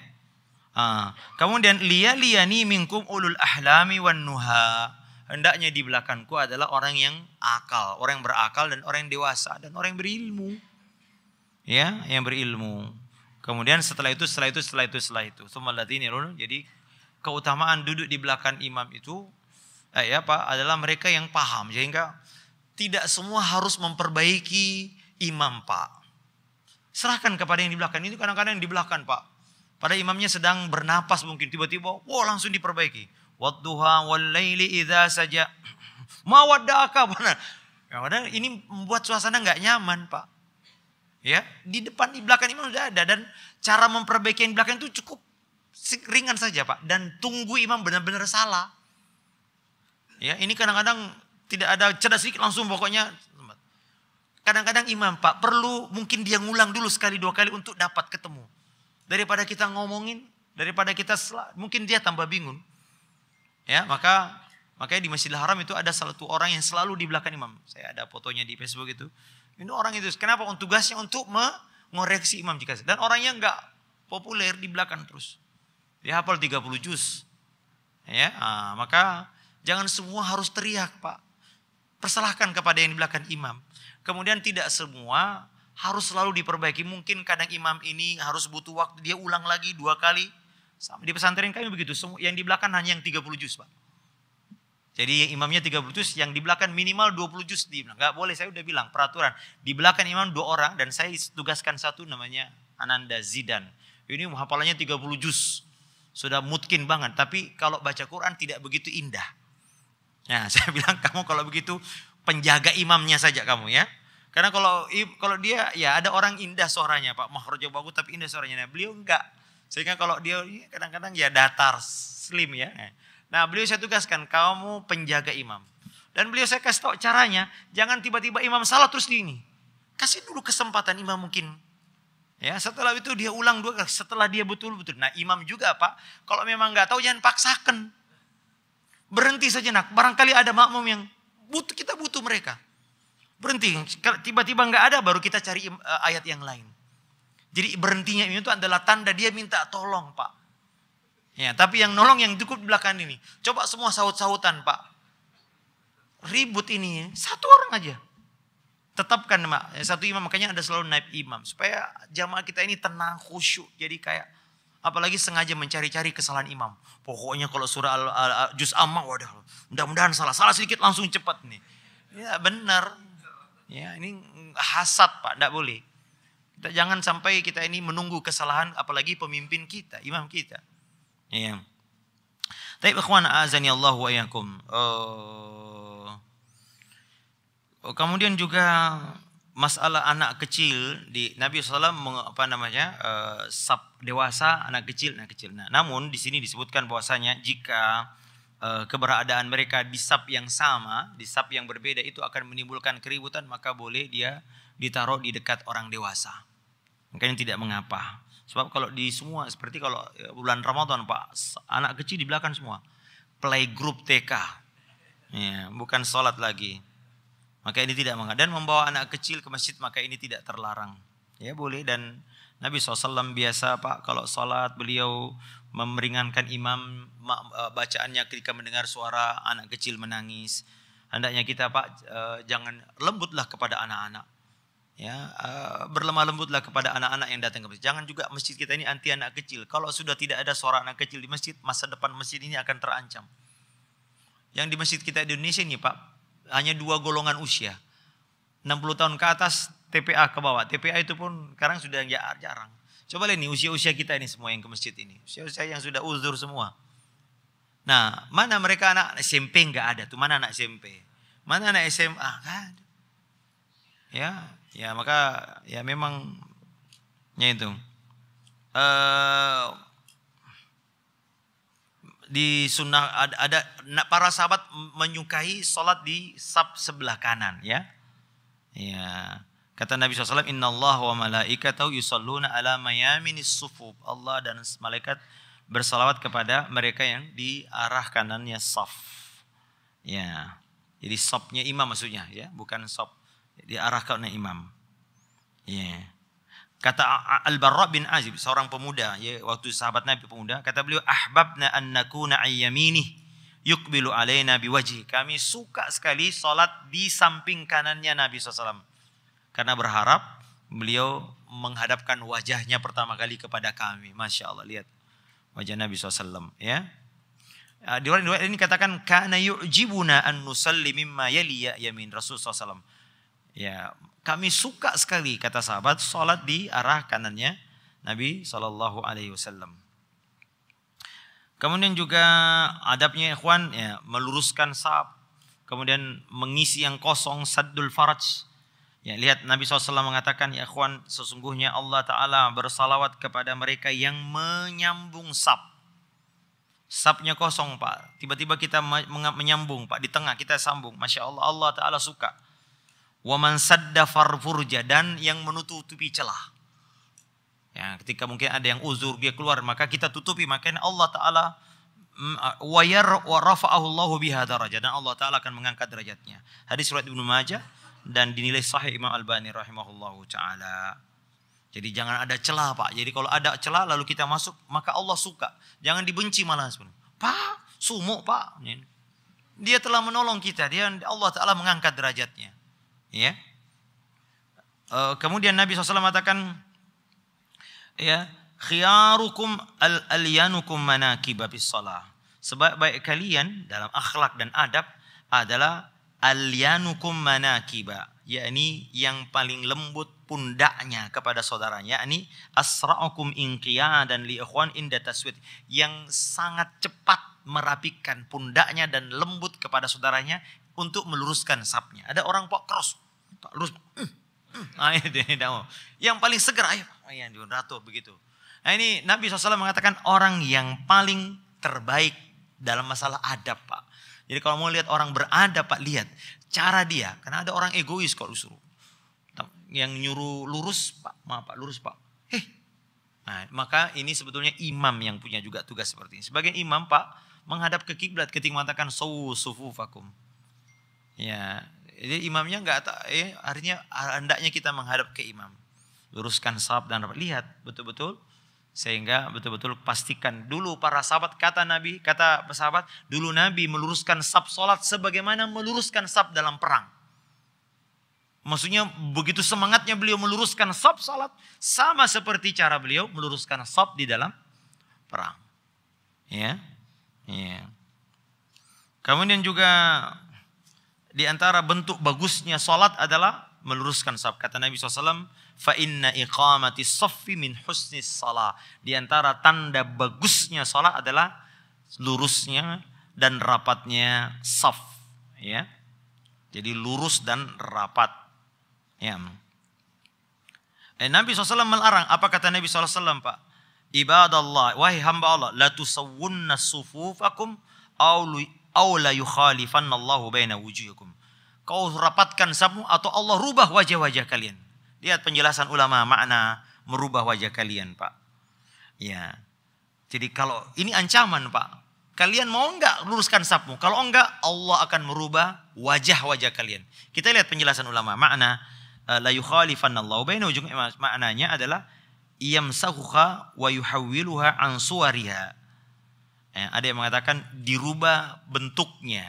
Uh, kemudian liya liyani minkum ulul ahlami wan nuha hendaknya di belakangku adalah orang yang akal, orang yang berakal dan orang yang dewasa dan orang yang berilmu. Ya, yang berilmu. Kemudian setelah itu, setelah itu, setelah itu, setelah itu. Sumalatini Jadi keutamaan duduk di belakang imam itu eh, ya Pak adalah mereka yang paham sehingga tidak semua harus memperbaiki imam, Pak. Serahkan kepada yang di belakang. Itu kadang-kadang yang di belakang, Pak. Pada imamnya sedang bernapas mungkin tiba-tiba, wow langsung diperbaiki Wadduha wal laili idza saja. *clears throat* Ma wadda'aka benar. Ya, ini membuat suasana nggak nyaman, Pak. Ya, di depan di belakang imam sudah ada dan cara memperbaiki yang belakang itu cukup ringan saja, Pak. Dan tunggu imam benar-benar salah. Ya, ini kadang-kadang tidak ada cerdas sedikit langsung pokoknya kadang-kadang imam pak perlu mungkin dia ngulang dulu sekali dua kali untuk dapat ketemu daripada kita ngomongin daripada kita mungkin dia tambah bingung Ya, maka makanya di Masjidil Haram itu ada salah satu orang yang selalu di belakang imam. Saya ada fotonya di Facebook itu. Ini orang itu kenapa? Untuk tugasnya untuk mengoreksi imam jika dan orangnya nggak populer di belakang terus. Dia hafal 30 juz. Ya, nah, maka jangan semua harus teriak, Pak. Persalahkan kepada yang di belakang imam. Kemudian tidak semua harus selalu diperbaiki. Mungkin kadang imam ini harus butuh waktu, dia ulang lagi dua kali sama di pesantren kami begitu, Semua yang di belakang hanya yang 30 juz Pak. Jadi imamnya 30 juz, yang di belakang minimal 20 juz di belakang. Gak boleh, saya udah bilang peraturan. Di belakang imam dua orang dan saya tugaskan satu namanya Ananda Zidan. Ini hafalannya 30 juz. Sudah mungkin banget, tapi kalau baca Quran tidak begitu indah. Nah, *laughs* saya bilang kamu kalau begitu penjaga imamnya saja kamu ya. Karena kalau kalau dia ya ada orang indah suaranya Pak, Mahrojo bagus tapi indah suaranya. Nah, beliau enggak. Sehingga kalau dia kadang-kadang ya datar, slim ya. Nah beliau saya tugaskan kamu penjaga imam. Dan beliau saya kasih tahu caranya, jangan tiba-tiba imam salah terus di ini. Kasih dulu kesempatan imam mungkin Ya, setelah itu dia ulang dua kali. Setelah dia betul-betul. Nah, imam juga Pak, kalau memang nggak tahu jangan paksakan. Berhenti sejenak. Barangkali ada makmum yang butuh kita butuh mereka. Berhenti. Tiba-tiba nggak ada baru kita cari eh, ayat yang lain. Jadi berhentinya ini itu adalah tanda dia minta tolong pak. Ya, tapi yang nolong yang cukup di belakang ini. Coba semua saut-sautan pak. Ribut ini, satu orang aja. Tetapkan pak, eh, satu imam. Makanya ada selalu naib imam. Supaya jamaah kita ini tenang, khusyuk. Jadi kayak apalagi sengaja mencari-cari kesalahan imam. Pokoknya kalau surah al, al, al juz amma waduh. mudah-mudahan salah, salah sedikit langsung cepat nih. Ya benar. Ya ini hasad pak, tidak boleh. Kita jangan sampai kita ini menunggu kesalahan apalagi pemimpin kita, imam kita. Iya. Tapi ikhwan azani Allah wa iyakum. Oh. Eh, kemudian juga masalah anak kecil di Nabi SAW apa namanya uh, sab dewasa anak kecil anak kecil. Nah, namun di sini disebutkan bahwasanya jika eh, keberadaan mereka di sab yang sama, di sab yang berbeda itu akan menimbulkan keributan maka boleh dia ditaruh di dekat orang dewasa. Makanya tidak mengapa. Sebab kalau di semua seperti kalau ya, bulan Ramadan Pak, anak kecil di belakang semua. play group TK. Ya, bukan sholat lagi. Maka ini tidak mengapa. Dan membawa anak kecil ke masjid maka ini tidak terlarang. Ya boleh dan Nabi SAW biasa Pak kalau sholat beliau memeringankan imam e, bacaannya ketika mendengar suara anak kecil menangis. Hendaknya kita Pak e, jangan lembutlah kepada anak-anak. Ya, uh, berlemah lembutlah kepada anak-anak yang datang ke masjid. Jangan juga masjid kita ini anti anak kecil. Kalau sudah tidak ada suara anak kecil di masjid, masa depan masjid ini akan terancam. Yang di masjid kita di Indonesia ini Pak, hanya dua golongan usia. 60 tahun ke atas, TPA ke bawah. TPA itu pun sekarang sudah jarang. Coba lihat nih usia-usia kita ini semua yang ke masjid ini. Usia-usia yang sudah uzur semua. Nah, mana mereka anak SMP nggak ada tuh, mana anak SMP? Mana anak SMA? Ya, Ya maka ya memangnya itu uh, di sunnah ada, ada para sahabat menyukai sholat di sab sebelah kanan ya. Ya. Kata Nabi SAW, Inna Allah wa malaikatahu yusalluna ala mayaminis sufub. Allah dan malaikat bersalawat kepada mereka yang di arah kanannya saf. Ya. Jadi sopnya imam maksudnya ya, bukan sop diarahkan oleh imam. Ya. Yeah. Kata Al-Barra bin Azib, seorang pemuda, ya, waktu sahabat Nabi pemuda, kata beliau, "Ahbabna an nakuna ayyamini yukbilu alaina biwaji." Kami suka sekali salat di samping kanannya Nabi SAW. Karena berharap beliau menghadapkan wajahnya pertama kali kepada kami. Masya Allah, lihat wajah Nabi SAW. Ya. Ah, di luar ini katakan, "Kana yu'jibuna an nusalli mimma yali yamin Rasulullah SAW Ya, kami suka sekali kata sahabat salat di arah kanannya Nabi Shallallahu alaihi wasallam. Kemudian juga adabnya ikhwan ya, meluruskan sab, kemudian mengisi yang kosong saddul faraj. Ya, lihat Nabi SAW mengatakan ya ikhwan sesungguhnya Allah Ta'ala bersalawat kepada mereka yang menyambung sab. Sabnya kosong Pak, tiba-tiba kita menyambung Pak, di tengah kita sambung. Masya Allah, Allah Ta'ala suka. Waman sadda farfurja dan yang menutupi celah. Ya, ketika mungkin ada yang uzur dia keluar maka kita tutupi maka Allah taala mm, wayar wa rafa'ahu Allah biha daraja dan Allah taala akan mengangkat derajatnya. Hadis riwayat Ibnu Majah dan dinilai sahih Imam Albani rahimahullahu taala. Jadi jangan ada celah Pak. Jadi kalau ada celah lalu kita masuk maka Allah suka. Jangan dibenci malah sebenarnya. Pak, sumuk Pak. Dia telah menolong kita. Dia Allah taala mengangkat derajatnya. Ya. Uh, kemudian Nabi SAW mengatakan, ya, khiyarukum al alyanukum manakibabis salah. Sebaik-baik kalian dalam akhlak dan adab adalah alyanukum manakiba, yakni yang paling lembut pundaknya kepada saudaranya, yakni asra'ukum inqiya dan li ikhwan inda taswid, yang sangat cepat merapikan pundaknya dan lembut kepada saudaranya untuk meluruskan sapnya. Ada orang pok cross, Lurus. Hmm, hmm. Nah, tidak mau. Yang paling segar ayo, oh, yang diun ratu begitu. Nah ini Nabi SAW mengatakan orang yang paling terbaik dalam masalah adab pak. Jadi kalau mau lihat orang beradab pak lihat cara dia. Karena ada orang egois kalau suruh. Yang nyuruh lurus pak, maaf pak lurus pak. Heh. Nah, maka ini sebetulnya imam yang punya juga tugas seperti ini. Sebagai imam pak menghadap ke kiblat ketika mengatakan sawu fakum, Ya, jadi imamnya nggak eh artinya ah, hendaknya kita menghadap ke imam. Luruskan sahab dan rapat. Lihat betul-betul sehingga betul-betul pastikan dulu para sahabat kata Nabi kata sahabat dulu Nabi meluruskan sab solat sebagaimana meluruskan sab dalam perang maksudnya begitu semangatnya beliau meluruskan sab salat sama seperti cara beliau meluruskan sab di dalam perang ya ya kemudian juga di antara bentuk bagusnya salat adalah meluruskan saf. Kata Nabi SAW, fa inna iqamati saffi min husni salah. Di antara tanda bagusnya salat adalah lurusnya dan rapatnya saf, ya. Jadi lurus dan rapat. Ya. Eh, Nabi SAW melarang. Apa kata Nabi SAW, Pak? Ibadallah, wahai hamba Allah, la tusawunna sufufakum aw aw yukhalifan Allahu baina wujuhikum. Kau rapatkan sabmu atau Allah rubah wajah-wajah kalian. Lihat penjelasan ulama makna merubah wajah kalian, Pak. Ya. Jadi kalau ini ancaman, Pak. Kalian mau enggak luruskan sabmu? Kalau enggak, Allah akan merubah wajah-wajah kalian. Kita lihat penjelasan ulama. Makna e, la Allahu baina wujuhikum maknanya adalah yamsahuha wa yuhawwiluha an suwariha Ya, ada yang mengatakan dirubah bentuknya.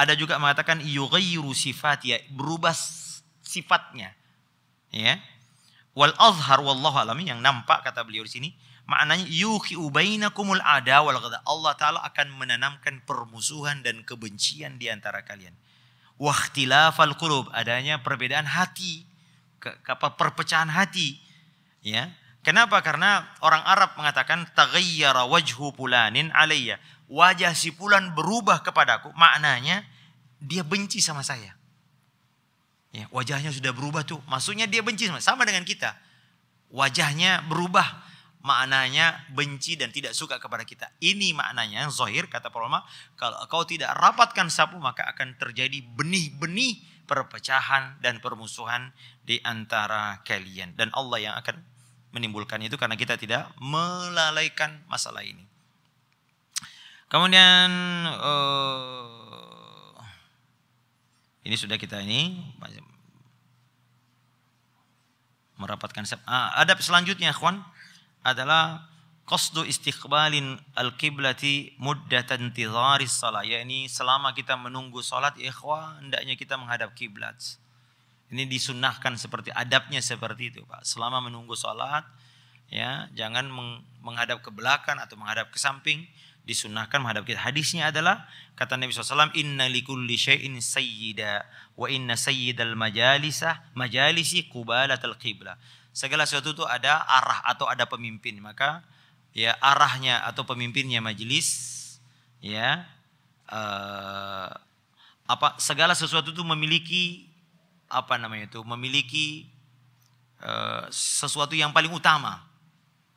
Ada juga mengatakan yughayyiru sifat ya berubah sifatnya. Ya. Wal azhar wallahu alami yang nampak kata beliau di sini maknanya yuhi ubainakumul ada wal ghadha. Allah taala akan menanamkan permusuhan dan kebencian di antara kalian. Wahtilafal qulub adanya perbedaan hati, ke, apa perpecahan hati. Ya. Kenapa? Karena orang Arab mengatakan taghayyara wajhu pulanin alayya. Wajah si pulan berubah kepadaku. Maknanya dia benci sama saya. Ya, wajahnya sudah berubah tuh. Maksudnya dia benci sama, sama dengan kita. Wajahnya berubah. Maknanya benci dan tidak suka kepada kita. Ini maknanya zohir kata para ulama. Kalau kau tidak rapatkan sapu maka akan terjadi benih-benih perpecahan dan permusuhan di antara kalian. Dan Allah yang akan menimbulkan itu karena kita tidak melalaikan masalah ini. Kemudian uh, ini sudah kita ini merapatkan siap. Ah, adab selanjutnya, kawan, adalah qasdu istiqbalin al kiblati muddatan salah. Ya ini selama kita menunggu salat, ikhwan, hendaknya kita menghadap kiblat. Ini disunahkan seperti adabnya seperti itu Pak. Selama menunggu sholat, ya jangan menghadap ke belakang atau menghadap ke samping. Disunahkan menghadap kita. Hadisnya adalah kata Nabi SAW, Inna likulli syai'in sayyida wa inna sayyidal majalisah majalisi qubalatal qiblah. Segala sesuatu itu ada arah atau ada pemimpin. Maka ya arahnya atau pemimpinnya majelis ya uh, apa segala sesuatu itu memiliki apa namanya itu memiliki uh, sesuatu yang paling utama.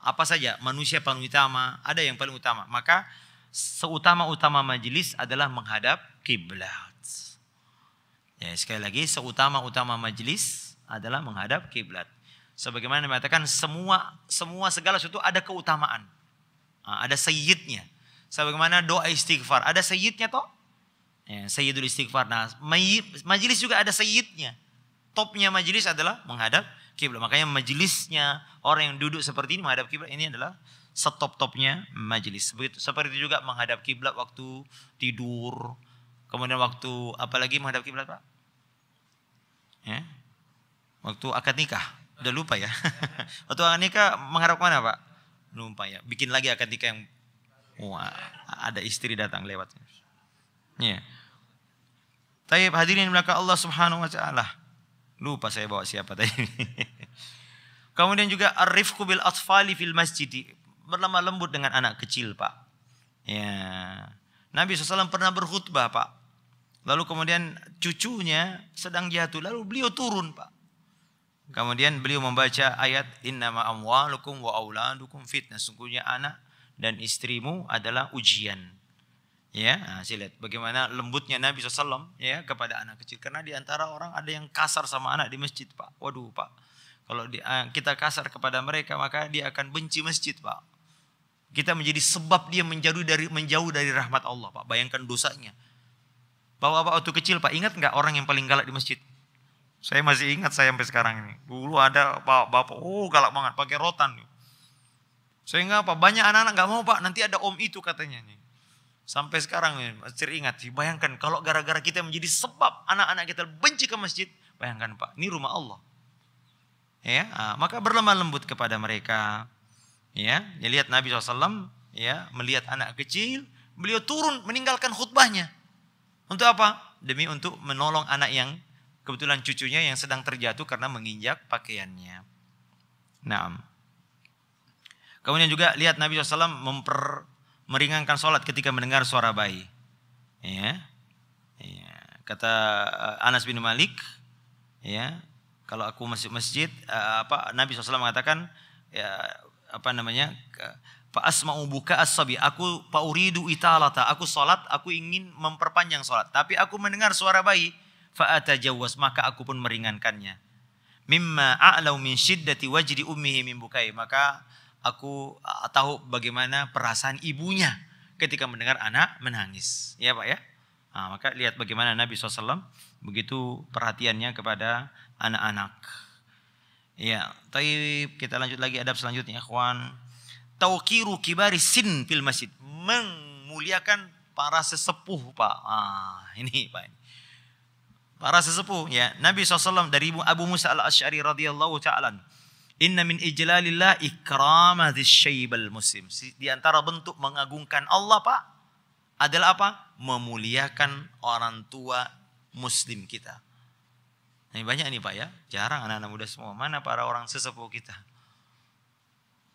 Apa saja manusia paling utama, ada yang paling utama. Maka seutama-utama majelis adalah menghadap kiblat. Ya, sekali lagi seutama-utama majelis adalah menghadap kiblat. Sebagaimana mengatakan semua semua segala sesuatu ada keutamaan. Ah, ada sayyidnya. Sebagaimana doa istighfar, ada sayyidnya toh? Ya, sayyidul istighfar. Nah, majelis juga ada sayyidnya. Topnya majelis adalah menghadap kiblat. Makanya majelisnya orang yang duduk seperti ini menghadap kiblat ini adalah setop-topnya majelis. Begitu seperti juga menghadap kiblat waktu tidur. Kemudian waktu apalagi menghadap kiblat, Pak? Ya. Waktu akad nikah. Udah lupa ya. *laughs* waktu akad nikah menghadap mana, Pak? Lupa ya. Bikin lagi akad nikah yang wah, ada istri datang lewat. Ya. Tapi hadirin belakang Allah Subhanahu wa taala. Lupa saya bawa siapa tadi. *laughs* Kemudian juga arifku bil atfali fil masjid. berlama lembut dengan anak kecil, Pak. Ya. Nabi SAW pernah berkhutbah, Pak. Lalu kemudian cucunya sedang jatuh, lalu beliau turun, Pak. Kemudian beliau membaca ayat innama amwalukum wa auladukum fitnah. Sungguhnya anak dan istrimu adalah ujian. Ya, nah, saya lihat bagaimana lembutnya Nabi SAW ya kepada anak kecil. Karena diantara orang ada yang kasar sama anak di masjid, Pak. Waduh, Pak. Kalau di, eh, kita kasar kepada mereka, maka dia akan benci masjid, Pak. Kita menjadi sebab dia menjauh dari menjauh dari rahmat Allah, Pak. Bayangkan dosanya. Bawa apa waktu kecil, Pak, ingat nggak orang yang paling galak di masjid? Saya masih ingat saya sampai sekarang ini. Dulu ada Pak, bapak oh galak banget, pakai rotan. Sehingga apa? Banyak anak-anak nggak mau, Pak. Nanti ada om itu katanya nih. Sampai sekarang masih ingat, bayangkan kalau gara-gara kita menjadi sebab anak-anak kita benci ke masjid, bayangkan Pak, ini rumah Allah. Ya, ah, maka berlemah lembut kepada mereka. Ya, ya lihat Nabi SAW ya melihat anak kecil, beliau turun meninggalkan khutbahnya. Untuk apa? Demi untuk menolong anak yang kebetulan cucunya yang sedang terjatuh karena menginjak pakaiannya. Nah, kemudian juga lihat Nabi SAW memper meringankan sholat ketika mendengar suara bayi. Ya. ya. Kata eh, Anas bin Malik, ya, kalau aku masuk masjid, eh, apa Nabi SAW mengatakan, ya, apa namanya, Pak Asma buka as-sabi. Aku Uridu italata. Aku sholat, aku ingin memperpanjang sholat. Tapi aku mendengar suara bayi. Fa'ata jawas, maka aku pun meringankannya. Mimma a'lau min syiddati wajdi ummihi min bukai. Maka aku eh, tahu bagaimana perasaan ibunya ketika mendengar anak menangis. Ya Pak ya. Nah, maka lihat bagaimana Nabi SAW begitu perhatiannya kepada anak-anak. Ya, tapi kita lanjut lagi adab selanjutnya, ikhwan. Taukiru kibari sin fil masjid. Memuliakan para sesepuh, Pak. Ah, *laughs* ini Pak. Ini. Para sesepuh, ya. Nabi SAW dari Abu Musa al-Ash'ari radhiyallahu ta'ala Inna min ijlalillah ikramadzis syaibal muslim. Di antara bentuk mengagungkan Allah, Pak, adalah apa? Memuliakan orang tua muslim kita. Ini banyak nih Pak ya. Jarang anak-anak muda semua. Mana para orang sesepuh kita?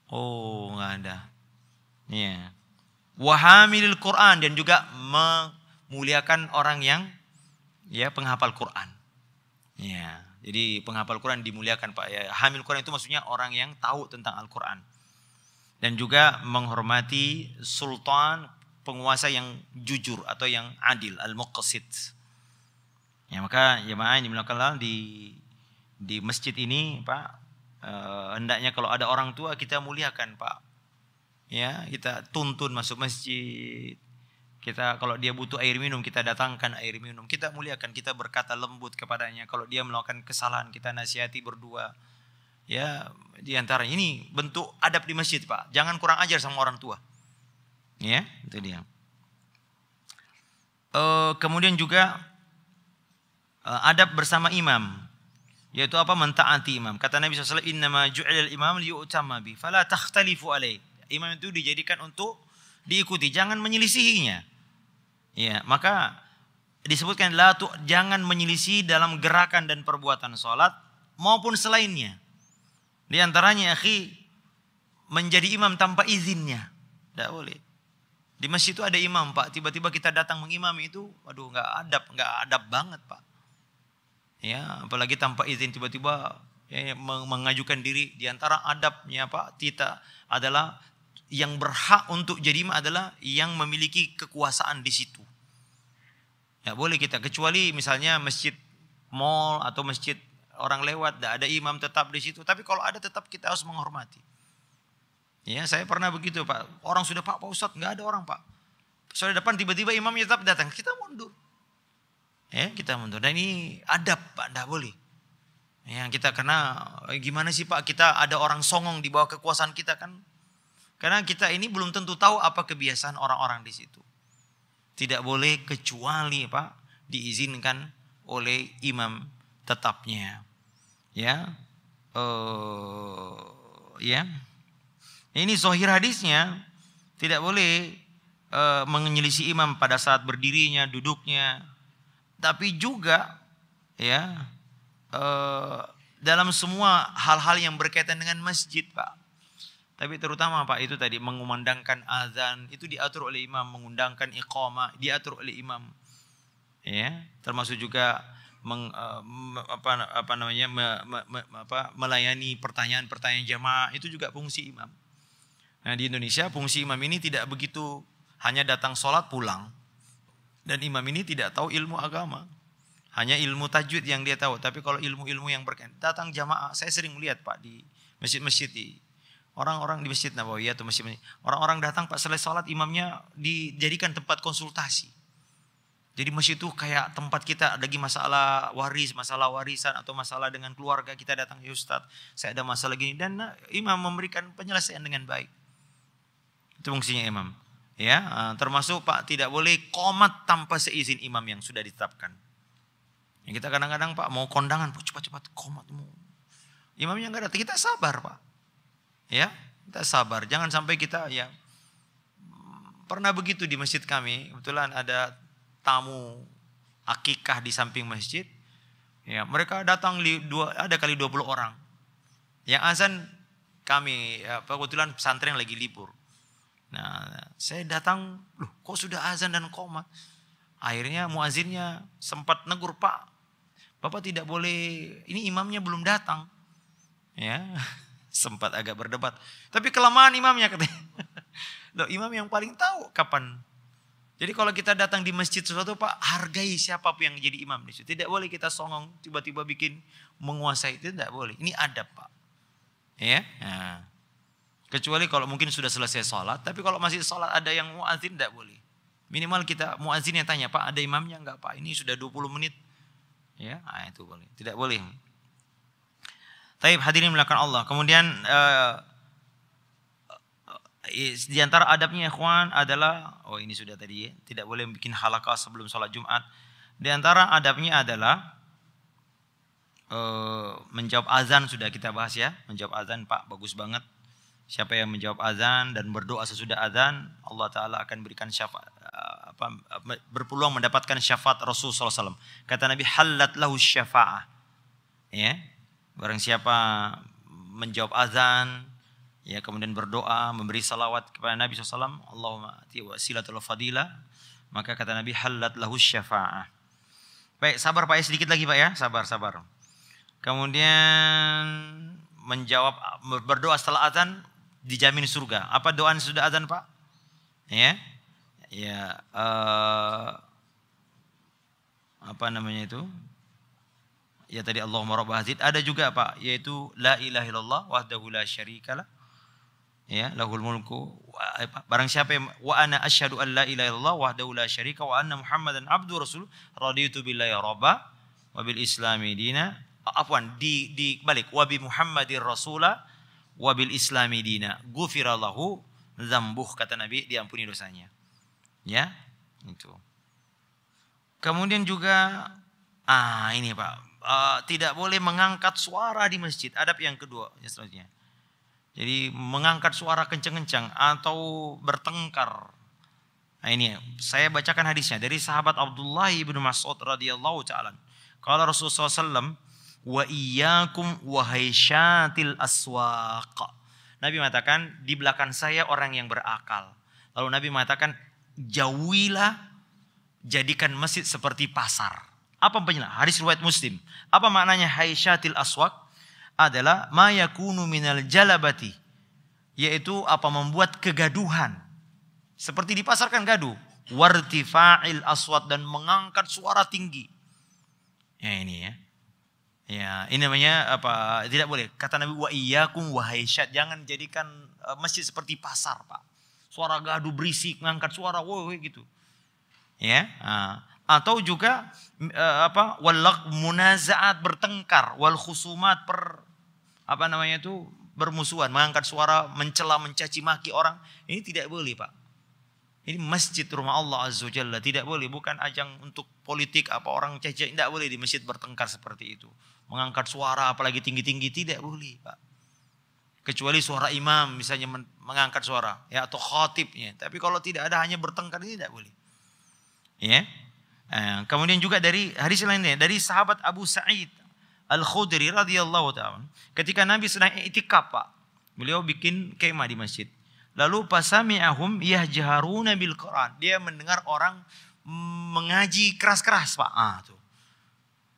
Oh, nggak ada. Iya. Yeah. Wahamilil Quran dan juga memuliakan orang yang ya penghafal Quran. Ya. Yeah. Jadi penghafal Quran dimuliakan Pak. Ya, hamil Quran itu maksudnya orang yang tahu tentang Al-Quran. Dan juga menghormati sultan penguasa yang jujur atau yang adil, al muqasid Ya maka jemaah ya, yang di di masjid ini Pak eh, hendaknya kalau ada orang tua kita muliakan Pak. Ya, kita tuntun masuk masjid, kita kalau dia butuh air minum, kita datangkan air minum. Kita muliakan, kita berkata lembut kepadanya. Kalau dia melakukan kesalahan, kita nasihati berdua. Ya, di antara ini bentuk adab di masjid, Pak. Jangan kurang ajar sama orang tua. Ya, itu dia. E, kemudian juga eh, adab bersama imam yaitu apa mentaati imam. Kata Nabi SAW, Inna ma ju'ilal imam liyu'tama fala takhtalifu alaih. Imam itu dijadikan untuk diikuti, jangan menyelisihinya. Ya, maka disebutkan la tu, jangan menyelisi dalam gerakan dan perbuatan salat maupun selainnya. Di antaranya akhi menjadi imam tanpa izinnya. Tidak boleh. Di masjid itu ada imam, Pak. Tiba-tiba kita datang mengimami itu, waduh nggak adab, nggak adab banget, Pak. Ya, apalagi tanpa izin tiba-tiba ya, ya mengajukan diri di antara adabnya, Pak. Kita adalah yang berhak untuk jadi imam adalah yang memiliki kekuasaan di situ. Ya boleh kita kecuali misalnya masjid mall atau masjid orang lewat, tidak ada imam tetap di situ. Tapi kalau ada tetap kita harus menghormati. Ya saya pernah begitu pak. Orang sudah pak pak ustadz nggak ada orang pak. Sore depan tiba-tiba imamnya tetap datang. Kita mundur. Ya kita mundur. Dan ini adab pak, tidak boleh. yang kita kena eh, gimana sih pak kita ada orang songong di bawah kekuasaan kita kan? Karena kita ini belum tentu tahu apa kebiasaan orang-orang di situ. Tidak boleh kecuali Pak diizinkan oleh imam tetapnya. Ya. Uh, ya. Ini zohir hadisnya tidak boleh uh, menyelisih imam pada saat berdirinya, duduknya. Tapi juga ya uh, dalam semua hal-hal yang berkaitan dengan masjid, Pak. Tapi terutama Pak itu tadi mengumandangkan azan itu diatur oleh imam, mengundangkan iqama diatur oleh imam. Ya, termasuk juga meng, e, apa apa namanya me, me, me, apa, melayani pertanyaan-pertanyaan jemaah itu juga fungsi imam. Nah, di Indonesia fungsi imam ini tidak begitu hanya datang sholat pulang. Dan imam ini tidak tahu ilmu agama. Hanya ilmu tajwid yang dia tahu. Tapi kalau ilmu-ilmu yang berkaitan datang jamaah, saya sering melihat Pak di masjid-masjid di Orang-orang di Masjid Nabawi atau masjid orang-orang datang Pak selesai sholat imamnya dijadikan tempat konsultasi. Jadi masjid itu kayak tempat kita lagi masalah waris, masalah warisan atau masalah dengan keluarga kita datang ya ustad saya ada masalah gini dan nah, imam memberikan penyelesaian dengan baik. Itu fungsinya imam. Ya, eh, termasuk Pak tidak boleh komat tanpa seizin imam yang sudah ditetapkan. yang kita kadang-kadang Pak mau kondangan, Pak cepat-cepat komat mau. Imamnya nggak ada kita sabar Pak. Ya, kita sabar. Jangan sampai kita ya pernah begitu di masjid kami. Kebetulan ada tamu akikah di samping masjid. Ya, mereka datang li, dua, ada kali 20 orang. Yang azan kami ya, kebetulan pesantren lagi libur. Nah, saya datang, loh kok sudah azan dan koma? Akhirnya muazinnya sempat negur, "Pak, Bapak tidak boleh ini imamnya belum datang." Ya sempat agak berdebat. Tapi kelamaan imamnya katanya. *laughs* Loh, imam yang paling tahu kapan. Jadi kalau kita datang di masjid sesuatu Pak, hargai siapapun yang jadi imam di situ. Tidak boleh kita songong, tiba-tiba bikin menguasai itu tidak boleh. Ini adab Pak. Ya. Nah. Kecuali kalau mungkin sudah selesai sholat, tapi kalau masih sholat ada yang muazin tidak boleh. Minimal kita muazin yang tanya, Pak ada imamnya enggak Pak? Ini sudah 20 menit. Ya, nah, itu boleh. Tidak boleh. Taib hadirin melakukan Allah. Kemudian uh, di antara adabnya ya ikhwan adalah oh ini sudah tadi ya, tidak boleh bikin halakah sebelum sholat Jumat. Di antara adabnya adalah uh, menjawab azan sudah kita bahas ya. Menjawab azan Pak bagus banget. Siapa yang menjawab azan dan berdoa sesudah azan, Allah taala akan berikan syafaat apa, berpeluang mendapatkan syafaat Rasul SAW. Kata Nabi, halat lahu syafa'ah. Ya, Barang siapa menjawab azan, ya kemudian berdoa, memberi salawat kepada Nabi SAW, Allahumma ati silatul fadila, maka kata Nabi halat lahu syafa'ah. Baik, sabar Pak ya, sedikit lagi Pak ya, sabar, sabar. Kemudian menjawab berdoa setelah azan dijamin surga. Apa doa sudah azan Pak? Ya. Ya, uh, apa namanya itu? ya tadi Allahumma rabb hazid ada juga Pak yaitu la ilaha illallah wahdahu la syarikalah ya lahul mulku apa, eh, barang siapa yang wa ana asyhadu an la ilaha illallah wahdahu la syarika wa anna muhammadan abdu rasul raditu billahi rabba wa bil islami dina afwan di di balik wa bi muhammadir rasula wa bil islami dina ghufirallahu dzambuh kata nabi diampuni dosanya ya itu kemudian juga ah ini Pak Eh, tidak boleh mengangkat suara di masjid. Adab yang kedua yang selanjutnya. Jadi mengangkat suara kencang-kencang atau bertengkar. Nah ini saya bacakan hadisnya dari sahabat Abdullah bin Mas'ud radhiyallahu taala. Kalau Rasulullah SAW, wa iyyakum wahaysyatil aswaq. Nabi mengatakan di belakang saya orang yang berakal. Lalu Nabi mengatakan jauhilah jadikan masjid seperti pasar. Apa penjelasan? Hadis riwayat Muslim. Apa maknanya haisyatil aswak? Adalah ma yakunu minal jalabati. Yaitu apa membuat kegaduhan. Seperti dipasarkan gaduh. Wartifa'il aswat dan mengangkat suara tinggi. Ya ini ya. Ya, ini namanya apa? Tidak boleh. Kata Nabi wa iyyakum wahai jangan jadikan e, masjid seperti pasar, Pak. Suara gaduh berisik, mengangkat suara, woi gitu. Ya atau juga uh, apa walak munazaat bertengkar wal khusumat per apa namanya itu bermusuhan mengangkat suara mencela mencaci maki orang ini tidak boleh pak ini masjid rumah Allah azza jalla tidak boleh bukan ajang untuk politik apa orang caci tidak boleh di masjid bertengkar seperti itu mengangkat suara apalagi tinggi tinggi tidak boleh pak kecuali suara imam misalnya mengangkat suara ya atau khatibnya tapi kalau tidak ada hanya bertengkar ini tidak boleh ya yeah? Eh, kemudian juga dari hadis lainnya dari sahabat Abu Sa'id Al-Khudri radhiyallahu taala. Ketika Nabi sedang itikaf, Pak. Beliau bikin kemah di masjid. Lalu pasami ahum yahjaruna bil Quran. Dia mendengar orang mengaji keras-keras, Pak. Ah, tuh.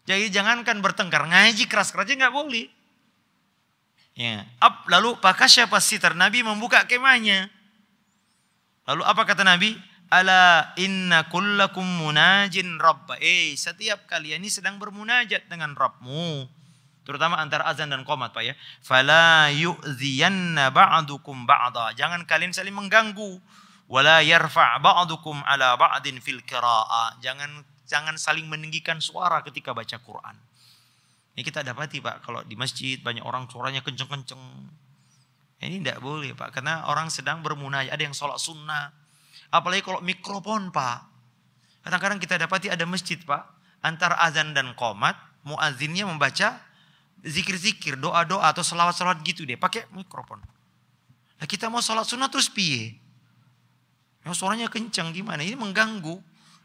Jadi jangankan bertengkar, ngaji keras-keras aja nggak boleh. Ya. Up, lalu siapa sitar Nabi membuka kemahnya. Lalu apa kata Nabi? Ala inna kullakum munajin rabba. Eh, setiap kalian ini sedang bermunajat dengan Rabbmu. Terutama antara azan dan qomat Pak ya. Fala yu'ziyanna ba'dukum ba'da. Jangan kalian saling mengganggu. Wala yarfa' ba'dukum ala ba'din fil qira'ah. Jangan jangan saling meninggikan suara ketika baca Quran. Ini kita dapati Pak, kalau di masjid banyak orang suaranya kenceng-kenceng. Ini tidak boleh Pak, karena orang sedang bermunajat. Ada yang sholat sunnah, Apalagi kalau mikrofon pak. Kadang-kadang kita dapati ada masjid pak. Antara azan dan komat, muazinnya membaca zikir-zikir, doa-doa atau selawat-selawat gitu deh. Pakai mikrofon. Nah kita mau sholat sunnah terus piye? Ya, suaranya kencang gimana? Ini mengganggu.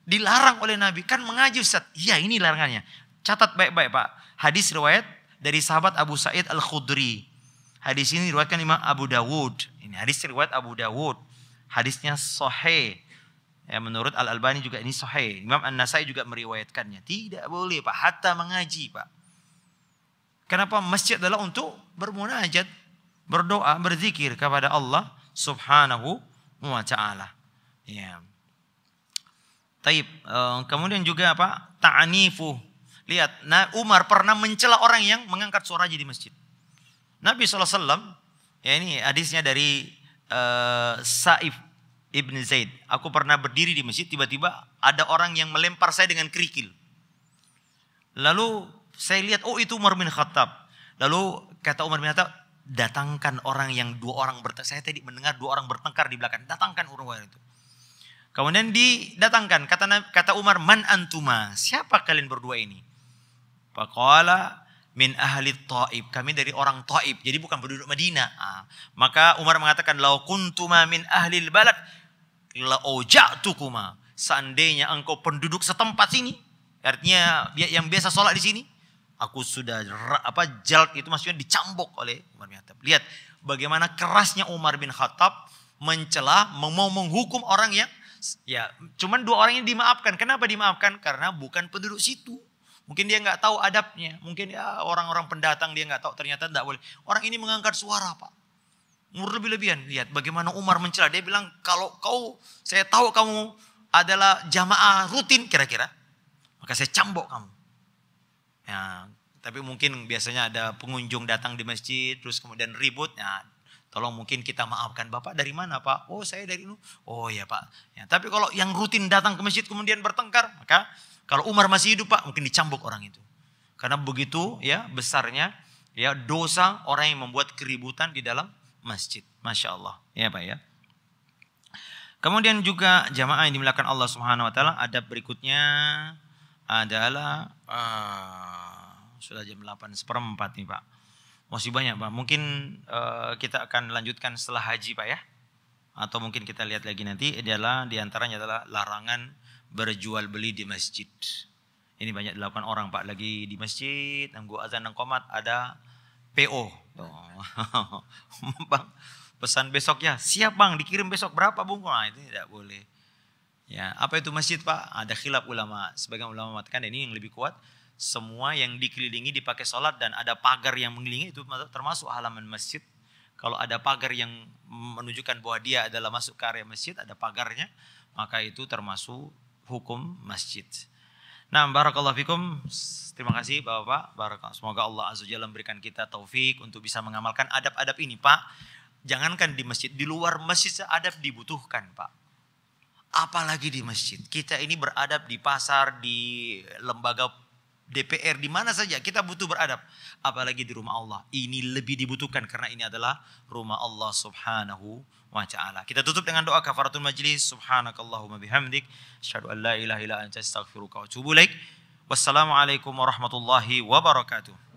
Dilarang oleh Nabi. Kan mengaji Ustaz. Iya ini larangannya. Catat baik-baik Pak. Hadis riwayat dari sahabat Abu Sa'id Al-Khudri. Hadis ini diriwayatkan Imam Abu Dawud. Ini hadis riwayat Abu Dawud. Hadisnya sahih. Ya, menurut Al-Albani juga ini sahih. Imam An-Nasai juga meriwayatkannya. Tidak boleh Pak, hatta mengaji Pak. Kenapa masjid adalah untuk bermunajat, berdoa, berzikir kepada Allah Subhanahu wa taala. Ya. Taib. Eh, kemudian juga apa? Ta'anifu. Lihat, nah Umar pernah mencela orang yang mengangkat suara di masjid. Nabi SAW, ya ini hadisnya dari uh, Saif ibn Zaid. Aku pernah berdiri di masjid, tiba-tiba ada orang yang melempar saya dengan kerikil. Lalu saya lihat, oh itu Umar bin Khattab. Lalu kata Umar bin Khattab, datangkan orang yang dua orang bertengkar. Saya tadi mendengar dua orang bertengkar di belakang. Datangkan orang itu. Kemudian didatangkan. Kata kata Umar, man antuma. Siapa kalian berdua ini? Pakola min ahli Taib. Kami dari orang Taib. Jadi bukan penduduk Madinah. Nah, Maka Umar mengatakan, "Lau kuntuma min ahli balad la tukuma." Seandainya engkau penduduk setempat sini, artinya yang biasa sholat di sini, aku sudah apa jalk itu maksudnya dicambuk oleh Umar bin Khattab. Lihat bagaimana kerasnya Umar bin Khattab mencela, mau menghukum orang yang ya cuman dua orang yang dimaafkan. Kenapa dimaafkan? Karena bukan penduduk situ. Mungkin dia nggak tahu adabnya. Mungkin ya orang-orang pendatang dia nggak tahu. Ternyata tidak boleh. Orang ini mengangkat suara pak. Umur lebih-lebihan. Lihat bagaimana Umar mencela. Dia bilang kalau kau, saya tahu kamu adalah jamaah rutin kira-kira. Maka saya cambok kamu. Ya, tapi mungkin biasanya ada pengunjung datang di masjid. Terus kemudian ribut. Ya, Tolong mungkin kita maafkan Bapak dari mana Pak? Oh saya dari itu. Oh ya Pak. Ya, tapi kalau yang rutin datang ke masjid kemudian bertengkar. Maka kalau Umar masih hidup Pak, mungkin dicambuk orang itu. Karena begitu ya besarnya ya dosa orang yang membuat keributan di dalam masjid. Masya Allah. Ya Pak ya. Kemudian juga jamaah yang dimuliakan Allah Subhanahu wa taala, ada berikutnya adalah uh, sudah jam 8 seperempat nih Pak. Masih banyak Pak. Mungkin uh, kita akan lanjutkan setelah haji Pak ya. Atau mungkin kita lihat lagi nanti adalah diantaranya adalah larangan berjual beli di masjid. Ini banyak dilakukan orang Pak lagi di masjid, nunggu azan nang komat ada PO. Oh. *laughs* bang, pesan besok ya. Siap Bang, dikirim besok berapa bungkus? Nah, itu tidak boleh. Ya, apa itu masjid Pak? Ada khilaf ulama. Sebagian ulama mengatakan ini yang lebih kuat. Semua yang dikelilingi dipakai sholat dan ada pagar yang mengelilingi itu termasuk halaman masjid. Kalau ada pagar yang menunjukkan bahwa dia adalah masuk ke area masjid, ada pagarnya, maka itu termasuk hukum masjid. Nah, barakallahu fikum. Terima kasih Bapak. Barakallahu. Semoga Allah Azza Jalla memberikan kita taufik untuk bisa mengamalkan adab-adab ini, Pak. Jangankan di masjid, di luar masjid adab dibutuhkan, Pak. Apalagi di masjid. Kita ini beradab di pasar, di lembaga DPR, di mana saja kita butuh beradab. Apalagi di rumah Allah. Ini lebih dibutuhkan karena ini adalah rumah Allah subhanahu wa ta'ala. Kita tutup dengan doa kafaratul majlis. Subhanakallahumma bihamdik. Asyadu an la ilaha anta astaghfiruka wa Wassalamualaikum warahmatullahi wabarakatuh.